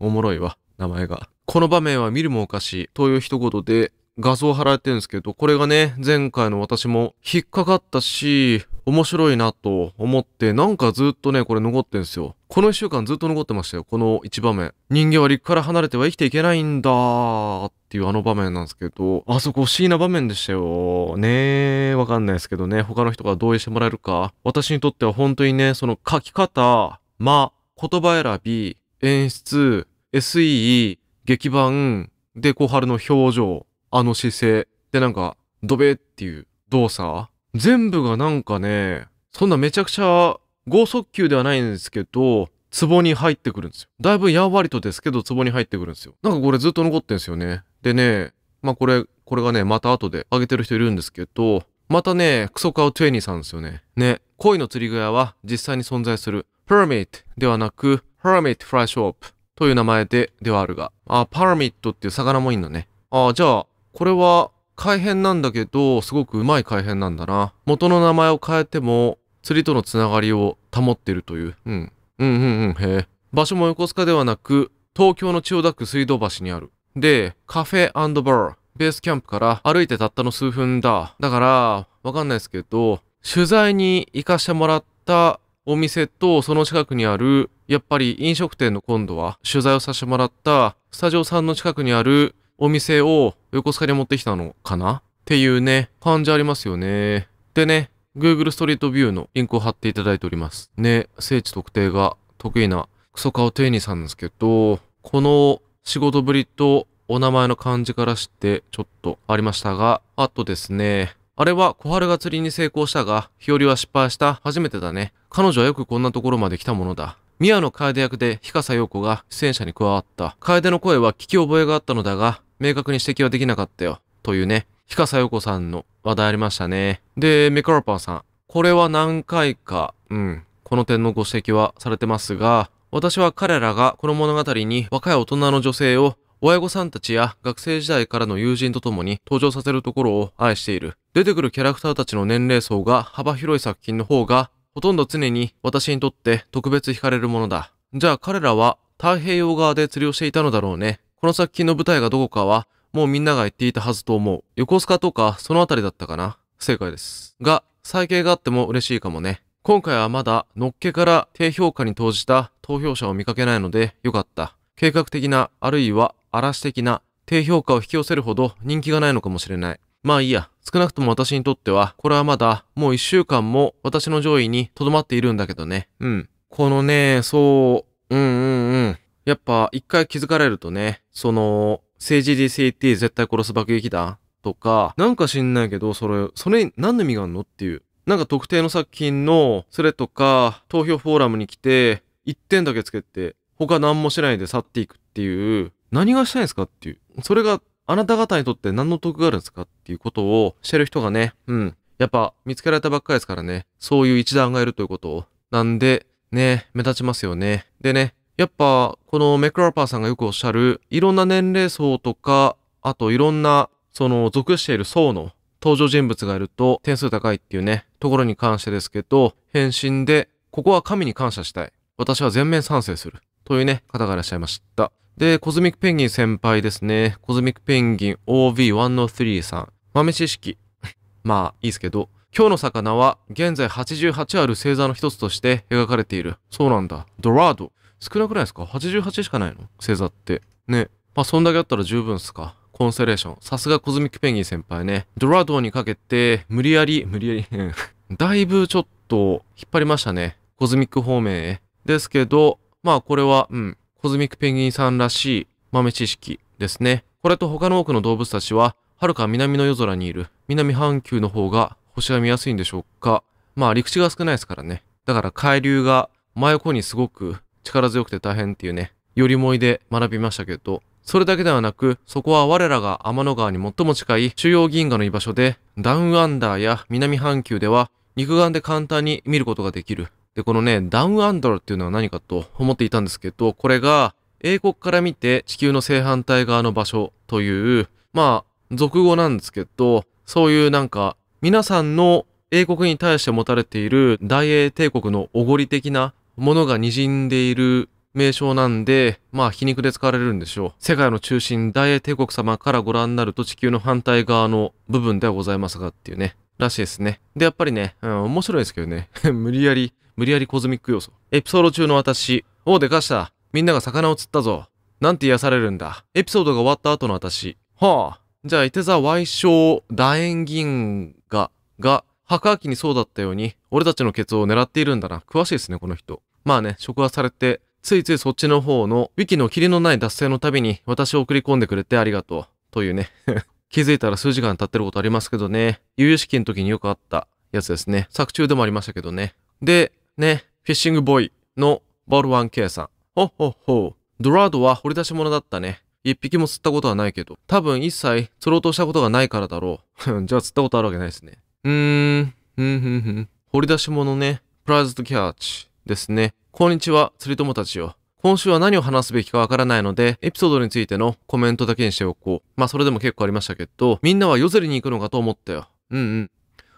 おもろいわ、名前が。この場面は見るもおかしいという一言で、画像貼られてるんですけど、これがね、前回の私も引っかかったし、面白いなと思って、なんかずっとね、これ残ってんすよ。この一週間ずっと残ってましたよ。この一場面。人間は陸から離れては生きていけないんだーっていうあの場面なんですけど、あそこ不思議な場面でしたよ。ねえ、わかんないですけどね、他の人が同意してもらえるか。私にとっては本当にね、その書き方、間、言葉選び、演出、SE、劇版、で、小春の表情。あの姿勢。で、なんか、ドベっていう動作。全部がなんかね、そんなめちゃくちゃ剛速球ではないんですけど、ツボに入ってくるんですよ。だいぶやんわりとですけど、ツボに入ってくるんですよ。なんかこれずっと残ってんですよね。でね、まあこれ、これがね、また後で上げてる人いるんですけど、またね、クソカウトゥエニーさんですよね。ね、恋の釣り具屋は実際に存在する、パラ m i t ではなく、パラ m ットフラ y シ h ップという名前で、ではあるが、あ、パラミットっていう魚もいんのね。あ、じゃあ、これは改変なんだけど、すごくうまい改変なんだな。元の名前を変えても、釣りとのつながりを保っているという。うん。うんうんうん、へえ。場所も横須賀ではなく、東京の千代田区水道橋にある。で、カフェバー、ベースキャンプから歩いてたったの数分だ。だから、わかんないですけど、取材に行かしてもらったお店と、その近くにある、やっぱり飲食店の今度は、取材をさせてもらった、スタジオさんの近くにあるお店を横須賀に持ってきたのかなっていうね、感じありますよね。でね、Google ストリートビューのリンクを貼っていただいております。ね、聖地特定が得意なクソカオテイニさんですけど、この仕事ぶりとお名前の漢字からしてちょっとありましたが、あとですね、あれは小春が釣りに成功したが、日和は失敗した初めてだね。彼女はよくこんなところまで来たものだ。宮野楓役で日笠陽子が出演者に加わった。楓の声は聞き覚えがあったのだが、明確に指摘はできなかったよ。というね、日笠陽子さんの話題ありましたね。で、メカロパンさん。これは何回か、うん、この点のご指摘はされてますが、私は彼らがこの物語に若い大人の女性を親御さんたちや学生時代からの友人と共に登場させるところを愛している。出てくるキャラクターたちの年齢層が幅広い作品の方がほとんど常に私にとって特別惹かれるものだ。じゃあ彼らは太平洋側で釣りをしていたのだろうね。この作品の舞台がどこかは、もうみんなが言っていたはずと思う。横須賀とかそのあたりだったかな。正解です。が、再景があっても嬉しいかもね。今回はまだ、のっけから低評価に投じた投票者を見かけないので、よかった。計画的な、あるいは嵐的な低評価を引き寄せるほど人気がないのかもしれない。まあいいや。少なくとも私にとっては、これはまだもう一週間も私の上位に留まっているんだけどね。うん。このね、そう、うんうんうん。やっぱ一回気づかれるとね、その、政治 DCT 絶対殺す爆撃だとか、なんか知んないけど、それ、それ何の意味があんのっていう。なんか特定の作品のそれとか、投票フォーラムに来て、1点だけつけて、他何もしないで去っていくっていう、何がしたいんですかっていう。それがあなた方にとって何の得があるんですかっていうことをしてる人がね、うん。やっぱ見つけられたばっかりですからね、そういう一団がいるということを。なんで、ね、目立ちますよね。でね、やっぱ、このメクラーパーさんがよくおっしゃる、いろんな年齢層とか、あといろんな、その、属している層の登場人物がいると点数高いっていうね、ところに関してですけど、返信で、ここは神に感謝したい。私は全面賛成する。というね、方がいらっしゃいました。で、コズミックペンギン先輩ですね。コズミックペンギン OV103 さん。豆知識。まあ、いいですけど。今日の魚は、現在88ある星座の一つとして描かれている。そうなんだ。ドラード。少なくないですか ?88 しかないの星座って。ね。まあ、そんだけあったら十分っすか。コンセレーション。さすがコズミックペンギン先輩ね。ドラードにかけて、無理やり、無理やり だいぶちょっと、引っ張りましたね。コズミック方面へ。ですけど、まあ、これは、うん。コズミックペンギンさんらしい豆知識ですね。これと他の多くの動物たちは、はるか南の夜空にいる南半球の方が星が見やすいんでしょうか。まあ陸地が少ないですからね。だから海流が真横にすごく力強くて大変っていうね、よりもいで学びましたけど、それだけではなく、そこは我らが天の川に最も近い主要銀河の居場所で、ダウンアンダーや南半球では肉眼で簡単に見ることができるで、このね、ダウンアンダーっていうのは何かと思っていたんですけど、これが英国から見て地球の正反対側の場所という、まあ、俗語なんですけど、そういうなんか、皆さんの英国に対して持たれている大英帝国のおごり的なものが滲んでいる名称なんで、まあ皮肉で使われるんでしょう。世界の中心、大英帝国様からご覧になると地球の反対側の部分ではございますがっていうね。らしいですね。で、やっぱりね、うん、面白いですけどね。無理やり無理やりコズミック要素。エピソード中の私。おう、でかした。みんなが魚を釣ったぞ。なんて癒されるんだ。エピソードが終わった後の私。はあ。じゃあ、いて座歪小楕円銀河が、白亜紀にそうだったように、俺たちのケツを狙っているんだな。詳しいですね、この人。まあね、触発されて、ついついそっちの方の、ウィキのキリのない脱線のたびに、私を送り込んでくれてありがとう。というね。気づいたら数時間経ってることありますけどね。悠々式の時によくあったやつですね。作中でもありましたけどね。で、ね、フィッシングボーイのボールン k さん。ほっほっほう。ドラードは掘り出し物だったね。一匹も釣ったことはないけど、多分一切釣ろうとしたことがないからだろう。じゃあ釣ったことあるわけないですね。うーん、ふんふんふん。掘り出し物ね。プライズドキャッチですね。こんにちは、釣り友達よ。今週は何を話すべきかわからないので、エピソードについてのコメントだけにしておこう。まあそれでも結構ありましたけど、みんなは夜釣りに行くのかと思ったよ。うんうん。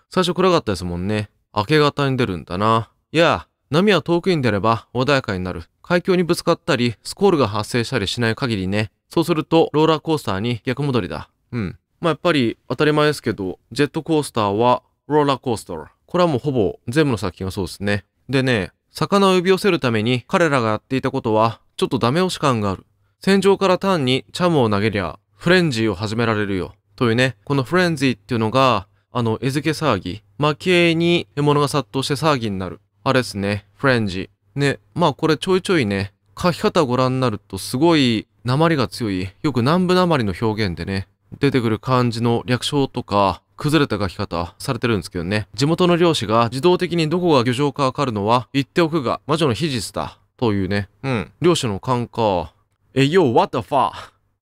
最初暗かったですもんね。明け方に出るんだな。いや、波は遠くに出れば穏やかになる。海峡にぶつかったり、スコールが発生したりしない限りね。そうすると、ローラーコースターに逆戻りだ。うん。まあ、やっぱり当たり前ですけど、ジェットコースターはローラーコースター。これはもうほぼ全部の作品がそうですね。でね、魚を呼び寄せるために彼らがやっていたことは、ちょっとダメ押し感がある。戦場から単にチャムを投げりゃ、フレンジーを始められるよ。というね、このフレンジーっていうのが、あの、餌付け騒ぎ、負けに獲物が殺到して騒ぎになる。あれですね、フレンジ。ね、まあこれちょいちょいね、書き方ご覧になるとすごい鉛が強い、よく南部鉛の表現でね、出てくる漢字の略称とか、崩れた書き方されてるんですけどね。地元の漁師が自動的にどこが漁場かわかるのは言っておくが魔女の秘術だ。というね。うん。漁師の勘か。え、よ、what the fuck? っ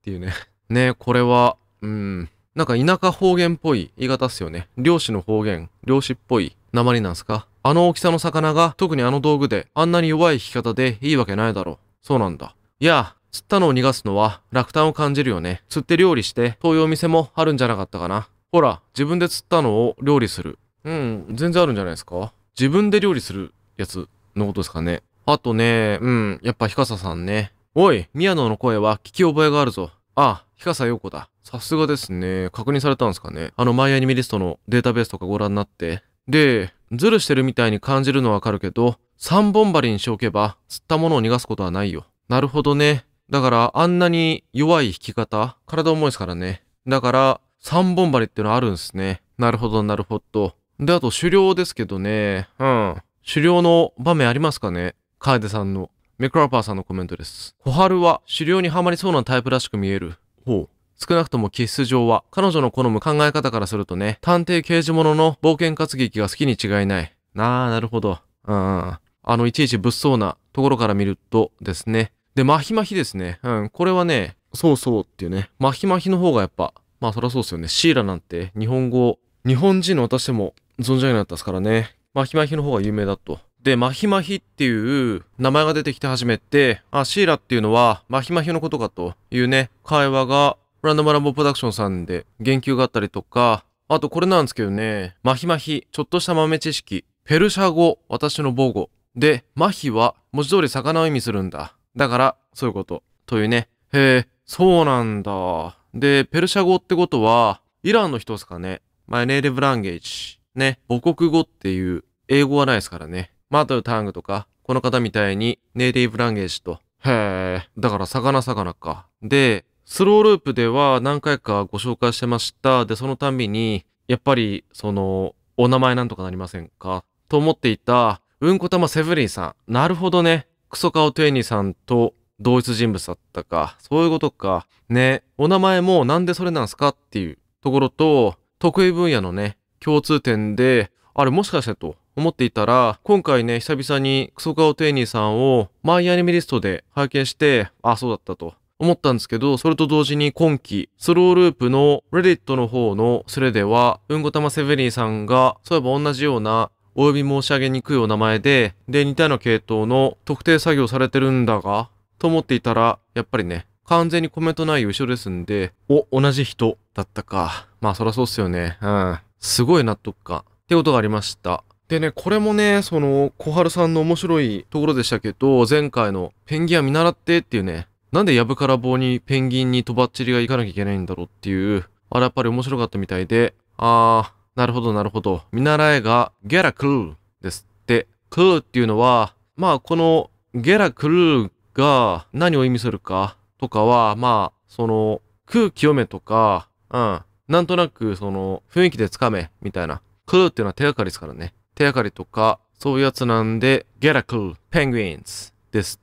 ていうね。ね、これは、うん。なんか田舎方言っぽい言い方っすよね。漁師の方言、漁師っぽい鉛なんすかあの大きさの魚が特にあの道具であんなに弱い引き方でいいわけないだろう。そうなんだ。いや、釣ったのを逃がすのは落胆を感じるよね。釣って料理してそういうお店もあるんじゃなかったかな。ほら、自分で釣ったのを料理する。うん、全然あるんじゃないですか。自分で料理するやつのことですかね。あとね、うん、やっぱヒカサさんね。おい、宮野の声は聞き覚えがあるぞ。ああ、ヒカサ陽子だ。さすがですね。確認されたんですかね。あの、マイアニメリストのデータベースとかご覧になって。で、ズルしてるみたいに感じるのはわかるけど、三本針にしておけば、釣ったものを逃がすことはないよ。なるほどね。だから、あんなに弱い引き方、体重いですからね。だから、三本針ってのあるんですね。なるほど、なるほど。で、あと、狩猟ですけどね。うん。狩猟の場面ありますかね楓さんの。メクラパーさんのコメントです。小春は狩猟にはまりそうなタイプらしく見える。ほう。少なくともキス上は、彼女の好む考え方からするとね、探偵刑事者の冒険活劇が好きに違いない。あー、なるほど。うん。あの、いちいち物騒なところから見るとですね。で、まひまひですね。うん。これはね、そうそうっていうね。まひまひの方がやっぱ、まあそりゃそうですよね。シーラなんて日本語、日本人の私でも存じ上げなかったですからね。まひまひの方が有名だと。で、まひまひっていう名前が出てきて初めて、あ、シーラっていうのはまひまひのことかというね、会話がランダムランボプロダクションさんで言及があったりとか、あとこれなんですけどね、マヒマヒ、ちょっとした豆知識、ペルシャ語、私の母語。で、マヒは文字通り魚を意味するんだ。だから、そういうこと。というね。へえ、そうなんだ。で、ペルシャ語ってことは、イランの人ですかね。マイネイティブランゲージ。ね、母国語っていう英語はないですからね。マートルタングとか、この方みたいにネイティブランゲージと。へえ、だから魚魚か。で、スローループでは何回かご紹介してました。で、そのたんびに、やっぱり、その、お名前なんとかなりませんかと思っていた、うんこたまセブリンさん。なるほどね。クソカオトゥエニさんと同一人物だったか。そういうことか。ね。お名前もなんでそれなんすかっていうところと、得意分野のね、共通点で、あれもしかしてと思っていたら、今回ね、久々にクソカオトゥエニさんをマイアニメリストで拝見して、あ、そうだったと。思ったんですけど、それと同時に今期、スローループの Reddit の方のスレでは、うんごたまセベリーさんが、そういえば同じようなお呼び申し上げにくいお名前で、で、似たような系統の特定作業されてるんだが、と思っていたら、やっぱりね、完全にコメントない後ろですんで、お、同じ人だったか。まあそらそうっすよね。うん。すごい納得感。ってことがありました。でね、これもね、その、小春さんの面白いところでしたけど、前回のペンギンは見習ってっていうね、なんでヤブから棒にペンギンにとばっちりが行かなきゃいけないんだろうっていう、あれやっぱり面白かったみたいで、あー、なるほどなるほど。見習いがゲラクルーですって。クルーっていうのは、まあこのゲラクルーが何を意味するかとかは、まあその空清めとか、うん、なんとなくその雰囲気でつかめみたいな。クルーっていうのは手がかりですからね。手がかりとか、そういうやつなんで、ゲラクルー、ペンギンズです、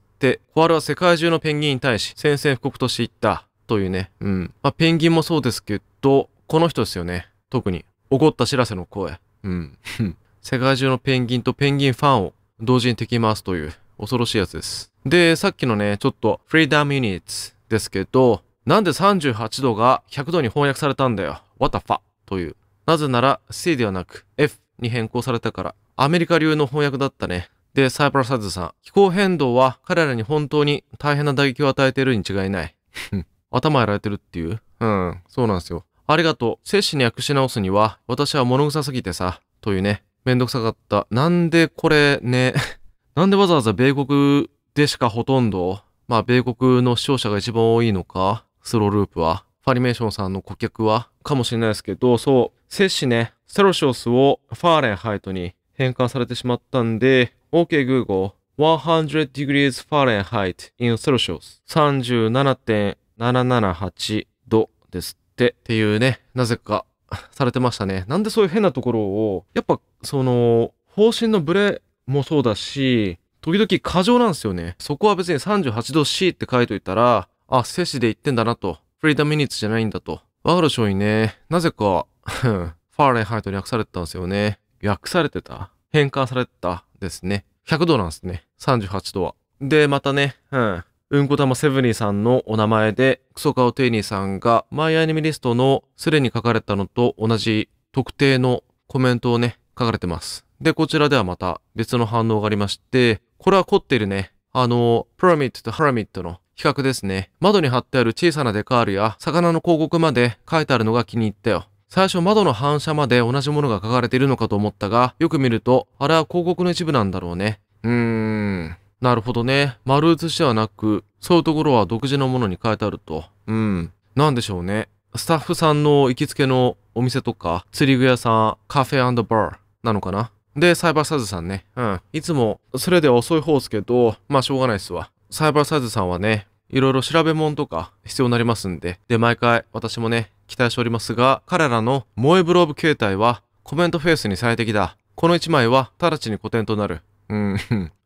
コアラは世界中のペンギンに対し宣戦布告としていったというね。うん。まあ、ペンギンもそうですけど、この人ですよね。特に。怒った知らせの声。うん。世界中のペンギンとペンギンファンを同時に敵に回すという恐ろしいやつです。で、さっきのね、ちょっとフリーダムユニッツですけど、なんで38度が100度に翻訳されたんだよ。What the fuck? という。なぜなら C ではなく F に変更されたから。アメリカ流の翻訳だったね。で、サイプラサイズさん。気候変動は彼らに本当に大変な打撃を与えているに違いない。頭やられてるっていううん、そうなんですよ。ありがとう。摂氏に訳し直すには、私は物臭すぎてさ、というね。めんどくさかった。なんでこれね、なんでわざわざ米国でしかほとんど、まあ米国の視聴者が一番多いのか、スローループは。ファニメーションさんの顧客は、かもしれないですけど、そう、摂氏ね、セロシオスをファーレンハイトに変換されてしまったんで、OK Google 100 degrees Fahrenheit in Celsius 37.778度ですって、っていうね、なぜか されてましたね。なんでそういう変なところを、やっぱその、方針のブレもそうだし、時々過剰なんですよね。そこは別に38度 C って書いといたら、あ、摂氏で言ってんだなと。フリーダミニッツじゃないんだと。わかる商品ね、なぜかファーレンハイトに訳されてたんですよね。訳されてた変換されてたですね。100度なんですね。38度は。で、またね、うん。うんこ玉セブニーさんのお名前で、クソカオテイニーさんが、マイアニメリストのスレに書かれたのと同じ特定のコメントをね、書かれてます。で、こちらではまた別の反応がありまして、これは凝っているね。あの、プラミッドとハラミッドの比較ですね。窓に貼ってある小さなデカールや魚の広告まで書いてあるのが気に入ったよ。最初窓の反射まで同じものが書かれているのかと思ったが、よく見ると、あれは広告の一部なんだろうね。うーん。なるほどね。丸写しではなく、そういうところは独自のものに変えてあると。うん。なんでしょうね。スタッフさんの行きつけのお店とか、釣り具屋さん、カフェバーなのかなで、サイバーサイズさんね。うん。いつも、それで遅い方ですけど、まあしょうがないっすわ。サイバーサイズさんはね、いろいろ調べ物とか必要になりますんで。で、毎回私もね、期待しておりますが、彼らの萌えブローブ形態はコメントフェイスに最適だ。この1枚は直ちに古典となる。うん、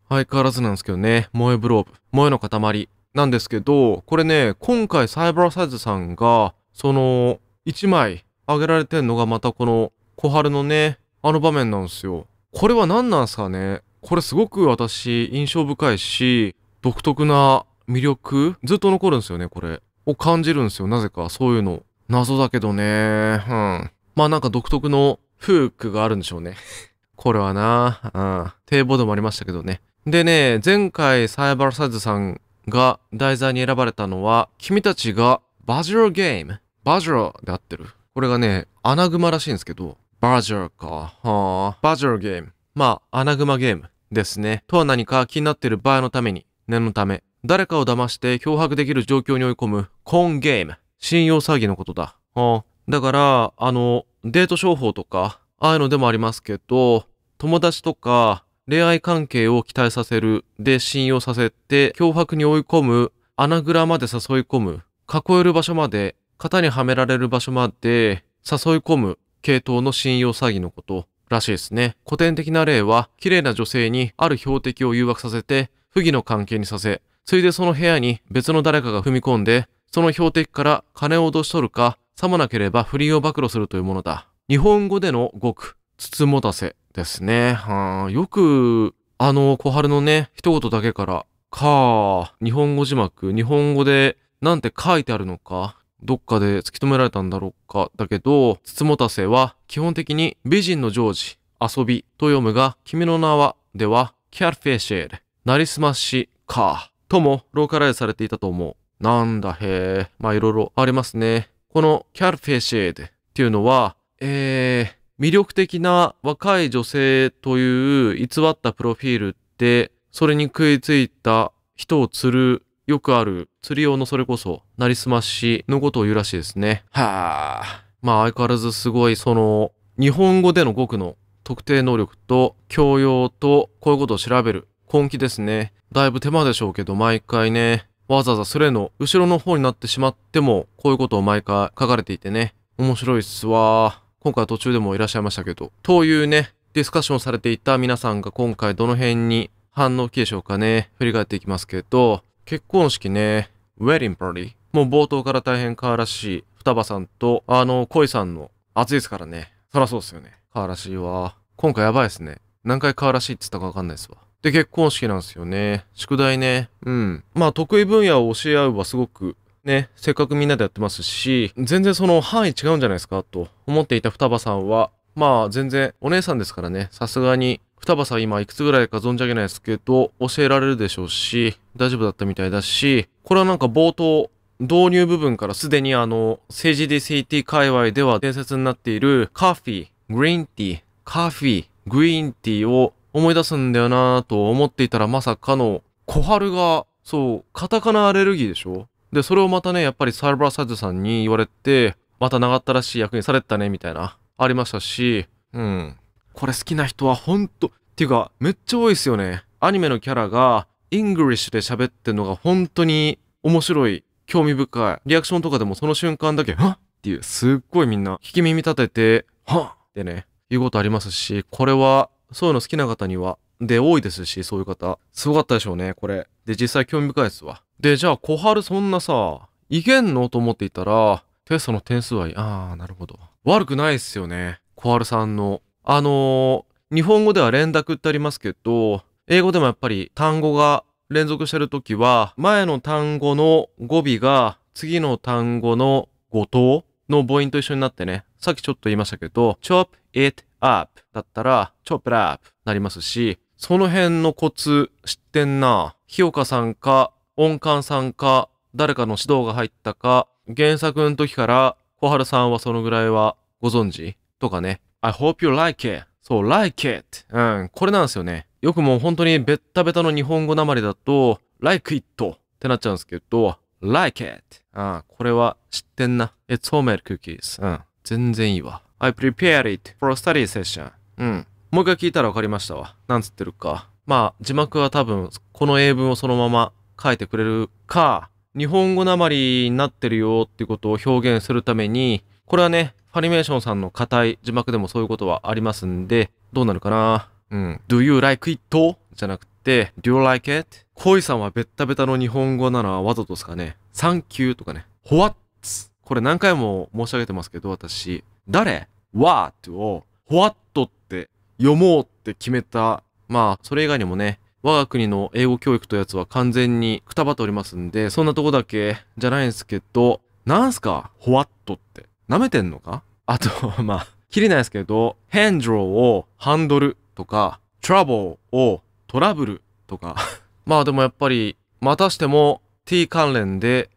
相変わらずなんですけどね、萌えブローブ、萌えの塊なんですけど、これね、今回サイバーサイズさんが、その、1枚上げられてんのがまたこの小春のね、あの場面なんですよ。これは何なんすかねこれすごく私印象深いし、独特な魅力ずっと残るんですよね、これ。を感じるんですよ、なぜか。そういうの。謎だけどね。うん。まあなんか独特のフークがあるんでしょうね。これはな、うん。堤防でもありましたけどね。でね、前回サイバーサイズさんが題材に選ばれたのは、君たちがバジロゲーム。バジロで合ってる。これがね、アナグマらしいんですけど、バジロか。はあ、バジロゲーム。まあ、アナグマゲームですね。とは何か気になっている場合のために、念のため、誰かを騙して脅迫できる状況に追い込む、コーンゲーム。信用詐欺のことだ。うん。だから、あの、デート商法とか、ああいうのでもありますけど、友達とか恋愛関係を期待させる、で信用させて、脅迫に追い込む、穴蔵まで誘い込む、囲える場所まで、型にはめられる場所まで誘い込む系統の信用詐欺のことらしいですね。古典的な例は、綺麗な女性にある標的を誘惑させて、不義の関係にさせ、ついでその部屋に別の誰かが踏み込んで、その標的から金を脅し取るか、さもなければ不倫を暴露するというものだ。日本語での語句、つつもたせですね。はよく、あの、小春のね、一言だけから、かー、日本語字幕、日本語で、なんて書いてあるのか、どっかで突き止められたんだろうか、だけど、つつもたせは、基本的に美人のジョージ、遊びと読むが、君の名は、では、キャルフェシェール、なりすまし、かー、ともローカライズされていたと思う。なんだへえ。まあいろいろありますね。このキャルフェシェーデっていうのは、えー、魅力的な若い女性という偽ったプロフィールって、それに食いついた人を釣る、よくある釣り用のそれこそ、なりすましのことを言うらしいですね。はあ。まあ相変わらずすごい、その、日本語での語句の特定能力と教養とこういうことを調べる根気ですね。だいぶ手間でしょうけど、毎回ね、わざわざそれの後ろの方になってしまっても、こういうことを毎回書かれていてね、面白いっすわ今回途中でもいらっしゃいましたけど。というね、ディスカッションされていた皆さんが今回どの辺に反応期でしょうかね、振り返っていきますけど、結婚式ね、ウェディングパーティー。もう冒頭から大変らしい。双葉さんと、あの、恋さんの、熱いですからね。そらそうっすよね。河原氏は、今回やばいっすね。何回らしいって言ったかわかんないっすわ。で、結婚式なんですよね。宿題ね。うん。まあ、得意分野を教え合うはすごく、ね、せっかくみんなでやってますし、全然その範囲違うんじゃないですか、と思っていた双葉さんは、まあ、全然、お姉さんですからね、さすがに、双葉さん今いくつぐらいか存じ上げないですけど、教えられるでしょうし、大丈夫だったみたいだし、これはなんか冒頭、導入部分からすでにあの、政治 DCT 界隈では伝説になっている、カーフィー、グリーンティー、カーフィー、グリーンティーを思い出すんだよなぁと思っていたらまさかの小春が、そう、カタカナアレルギーでしょで、それをまたね、やっぱりサルバーサイズさんに言われて、また長ったらしい役にされてたね、みたいな、ありましたし、うん。これ好きな人はほんと、っていうか、めっちゃ多いですよね。アニメのキャラが、イングリッシュで喋ってるのが本当に面白い、興味深い。リアクションとかでもその瞬間だけ、はっていう、すっごいみんな、聞き耳立てて、はってね、言うことありますし、これはそういうの好きな方には、で、多いですし、そういう方。すごかったでしょうね、これ。で、実際興味深いですわ。で、じゃあ、小春そんなさ、いけんのと思っていたら、テストの点数は、あー、なるほど。悪くないっすよね。小春さんの。あのー、日本語では連絡ってありますけど、英語でもやっぱり単語が連続してるときは、前の単語の語尾が次の単語の語頭の母音と一緒になってね、さっきちょっと言いましたけど、chop it アップだったら、チョップラ up なりますし、その辺のコツ知ってんな。日岡さんか、音感さんか、誰かの指導が入ったか、原作の時から、小春さんはそのぐらいはご存知とかね。I hope you like it. そう、like it. うん、これなんですよね。よくもう本当にベッタベタの日本語なまりだと、like it ってなっちゃうんですけど、like it. ああ、これは知ってんな。It's homemade cookies. うん、全然いいわ。I prepare it for study session. うん。もう一回聞いたらわかりましたわ。なんつってるか。まあ、字幕は多分、この英文をそのまま書いてくれるか、日本語なまりになってるよっていうことを表現するために、これはね、ファニメーションさんの硬い字幕でもそういうことはありますんで、どうなるかなうん。Do you like it? じゃなくて、Do you like it? 恋さんはベッタベタの日本語なのはわざとですかね。Thank you とかね。What? これ何回も申し上げてますけど、私。誰 ?what を what って読もうって決めた。まあ、それ以外にもね、我が国の英語教育とやつは完全にくたばっておりますんで、そんなとこだけじゃないんですけど、なんすかほわっとって。舐めてんのかあと、まあ、切れないですけど、ヘンドロをハンドルとか、トラブルをトラブルとか。まあでもやっぱり、またしても t 関連で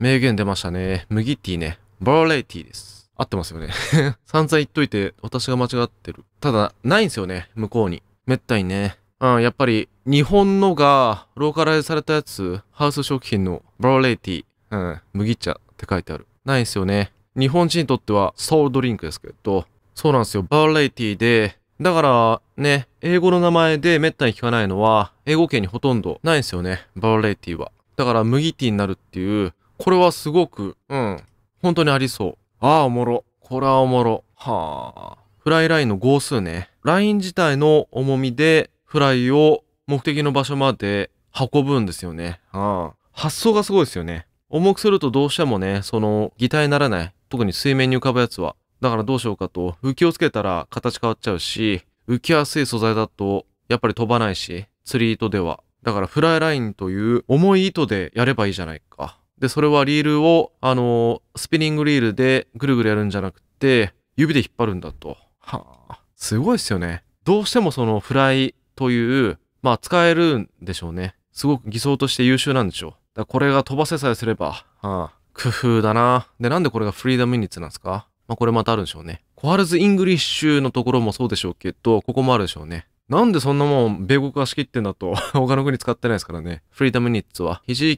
名言出ましたね。麦ティーね。バーレイティーです。合ってますよね 散々言っといて、私が間違ってる。ただ、ないんですよね、向こうに。めったにね。うん、やっぱり、日本のが、ローカライズされたやつ、ハウス食品の、ブローレイティうん、麦茶って書いてある。ないんですよね。日本人にとっては、ソウルドリンクですけど、そうなんですよ、バーレイティで、だから、ね、英語の名前でめったに聞かないのは、英語圏にほとんどないんですよね、バーレイティは。だから、麦ティになるっていう、これはすごく、うん、本当にありそう。ああ、おもろ。これはおもろ。はあ。フライラインの号数ね。ライン自体の重みで、フライを目的の場所まで運ぶんですよね。うあ。発想がすごいですよね。重くするとどうしてもね、その、擬態にならない。特に水面に浮かぶやつは。だからどうしようかと。浮きをつけたら形変わっちゃうし、浮きやすい素材だと、やっぱり飛ばないし、釣り糸では。だからフライラインという重い糸でやればいいじゃないか。で、それはリールを、あのー、スピニングリールでぐるぐるやるんじゃなくて、指で引っ張るんだと。はあ、すごいですよね。どうしてもそのフライという、まあ使えるんでしょうね。すごく偽装として優秀なんでしょう。だこれが飛ばせさえすれば、はあ、工夫だな。で、なんでこれがフリーダムミニッツなんですかまあこれまたあるんでしょうね。コアルズ・イングリッシュのところもそうでしょうけど、ここもあるでしょうね。なんでそんなもん、米国が仕切ってんだと、他の国使ってないですからね。フリーダムニッツは。一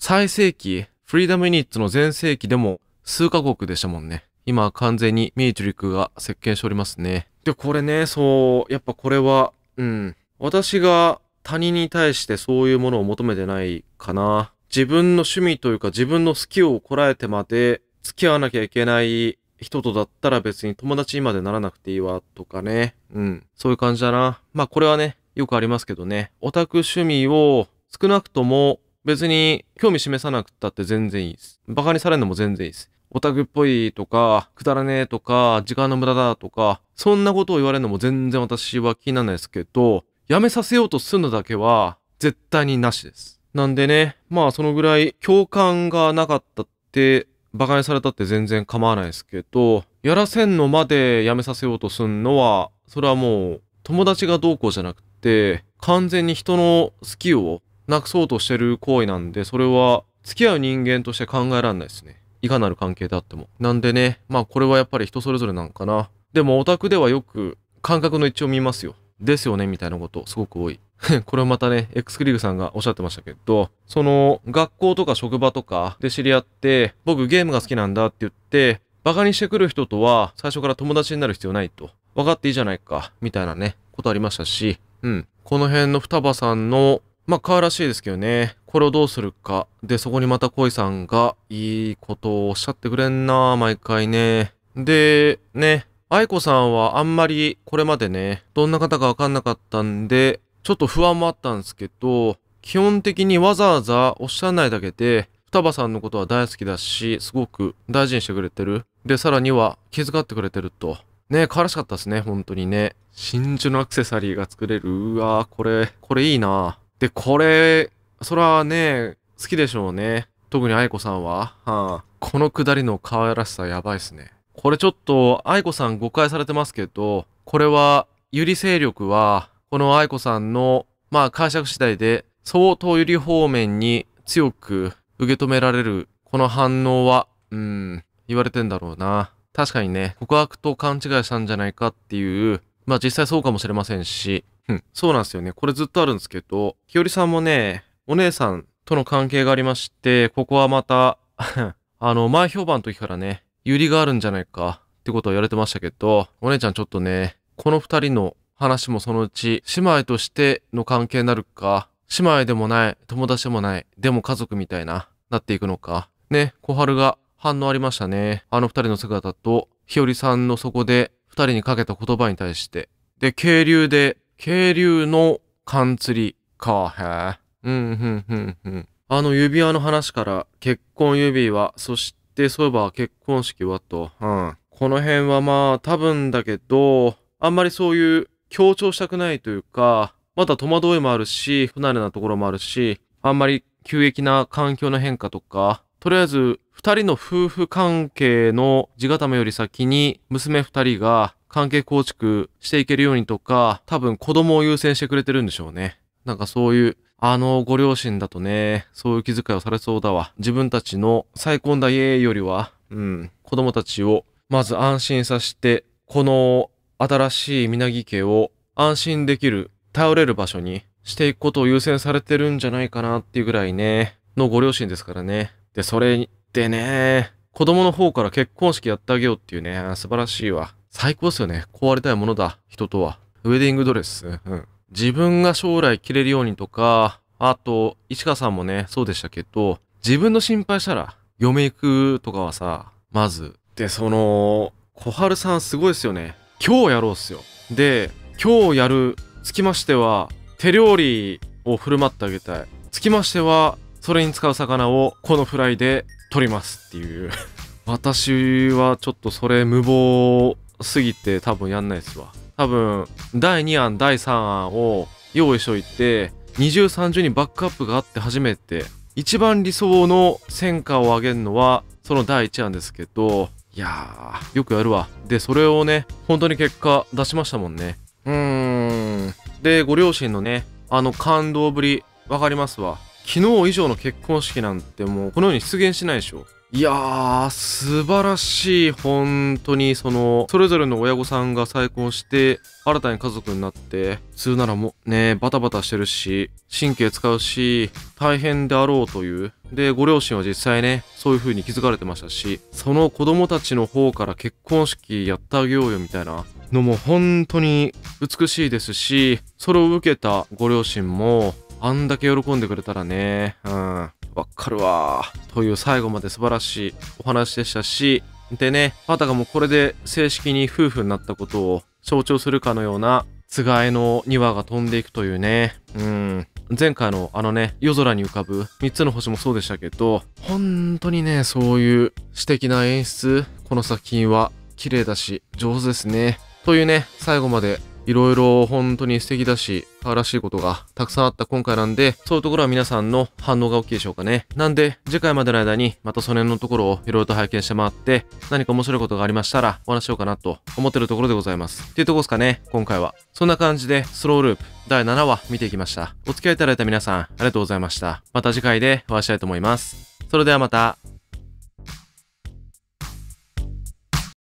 最盛期、フリーダムユニッツの前盛期でも数カ国でしたもんね。今完全にミーチュリックが席巻しておりますね。で、これね、そう、やっぱこれは、うん。私が他人に対してそういうものを求めてないかな。自分の趣味というか自分の好きをこらえてまで付き合わなきゃいけない人とだったら別に友達にまでならなくていいわとかね。うん。そういう感じだな。まあこれはね、よくありますけどね。オタク趣味を少なくとも別に興味示さなくたって全然いいです。バカにされるのも全然いいです。オタクっぽいとか、くだらねえとか、時間の無駄だとか、そんなことを言われるのも全然私は気にならないですけど、やめさせようとするのだけは絶対になしです。なんでね、まあそのぐらい共感がなかったって、馬鹿にされたって全然構わないですけど、やらせんのまでやめさせようとすんのは、それはもう友達がどうこうじゃなくて、完全に人の好きをなくそうとしてる行為なんで、それは付き合う人間として考えられないですね。いかなる関係であっても。なんでね、まあこれはやっぱり人それぞれなんかな。でもオタクではよく感覚の一致を見ますよ。ですよねみたいなことすごく多い。これまたね、X クリグさんがおっしゃってましたけど、その学校とか職場とかで知り合って、僕ゲームが好きなんだって言って、バカにしてくる人とは最初から友達になる必要ないと。分かっていいじゃないか、みたいなね、ことありましたし、うん。この辺の双葉さんのまあ、愛らしいですけどね。これをどうするか。で、そこにまた恋さんが、いいことをおっしゃってくれんな毎回ね。で、ね、愛子さんはあんまりこれまでね、どんな方かわかんなかったんで、ちょっと不安もあったんですけど、基本的にわざわざおっしゃらないだけで、双葉さんのことは大好きだし、すごく大事にしてくれてる。で、さらには気遣ってくれてると。ね、可愛らしかったですね、本当にね。真珠のアクセサリーが作れる。うわーこれ、これいいなで、これ、そらね、好きでしょうね。特に愛子さんは。はあ、このくだりの可愛らしさやばいっすね。これちょっと愛子さん誤解されてますけど、これは、ゆり勢力は、この愛子さんの、まあ解釈次第で、相当ゆり方面に強く受け止められる、この反応は、うん、言われてんだろうな。確かにね、告白と勘違いしたんじゃないかっていう、まあ実際そうかもしれませんし、うん。そうなんですよね。これずっとあるんですけど、ひよりさんもね、お姉さんとの関係がありまして、ここはまた あの、前評判の時からね、ゆりがあるんじゃないかってことを言われてましたけど、お姉ちゃんちょっとね、この二人の話もそのうち、姉妹としての関係になるか、姉妹でもない、友達でもない、でも家族みたいな、なっていくのか。ね、小春が反応ありましたね。あの二人の姿と、ひよりさんのそこで二人にかけた言葉に対して。で、渓流で渓流の缶釣りか。へえ。うん、うん、うん、うん。あの指輪の話から結婚指輪、そしてそういえば結婚式はと。うん。この辺はまあ多分だけど、あんまりそういう強調したくないというか、まだ戸惑いもあるし、不慣れなところもあるし、あんまり急激な環境の変化とか、とりあえず、二人の夫婦関係の地固めより先に、娘二人が関係構築していけるようにとか、多分子供を優先してくれてるんでしょうね。なんかそういう、あのご両親だとね、そういう気遣いをされそうだわ。自分たちの再婚だ家よりは、うん、子供たちをまず安心させて、この新しいなぎ家を安心できる、頼れる場所にしていくことを優先されてるんじゃないかなっていうぐらいね、のご両親ですからね。で、それでね、子供の方から結婚式やってあげようっていうね、素晴らしいわ。最高ですよね。壊れたいものだ、人とは。ウェディングドレス。うん。自分が将来着れるようにとか、あと、石川さんもね、そうでしたけど、自分の心配したら、嫁行くとかはさ、まず。で、その、小春さんすごいですよね。今日やろうっすよ。で、今日やる、つきましては、手料理を振る舞ってあげたい。つきましては、それに使う魚をこのフライで取りますっていう。私はちょっとそれ無謀過ぎて多分やんないですわ。多分、第2案、第3案を用意しといて、二重三重にバックアップがあって初めて、一番理想の戦果を上げるのは、その第1案ですけど、いやー、よくやるわ。で、それをね、本当に結果出しましたもんね。うーん。で、ご両親のね、あの感動ぶり、わかりますわ。昨日以上の結婚式なんてもうこのように出現しないでしょ。いやー、素晴らしい。本当に、その、それぞれの親御さんが再婚して、新たに家族になって、普通ならもね、バタバタしてるし、神経使うし、大変であろうという。で、ご両親は実際ね、そういう風に気づかれてましたし、その子供たちの方から結婚式やってあげようよみたいなのも本当に美しいですし、それを受けたご両親も、あんだけ喜んでくれたらね、うん。わかるわという最後まで素晴らしいお話でしたし、でね、あたかもこれで正式に夫婦になったことを象徴するかのような、つがいの庭が飛んでいくというね、うん。前回のあのね、夜空に浮かぶ3つの星もそうでしたけど、本当にね、そういう詩的な演出、この作品は綺麗だし、上手ですね。というね、最後までいろいろ本当に素敵だし、可愛らしいことがたくさんあった今回なんで、そういうところは皆さんの反応が大きいでしょうかね。なんで、次回までの間に、またその辺のところをいろいろと拝見して回って、何か面白いことがありましたら、お話しようかなと思ってるところでございます。っていうとこですかね、今回は。そんな感じで、スローループ第7話見ていきました。お付き合いいただいた皆さん、ありがとうございました。また次回でお会いしたいと思います。それではまた。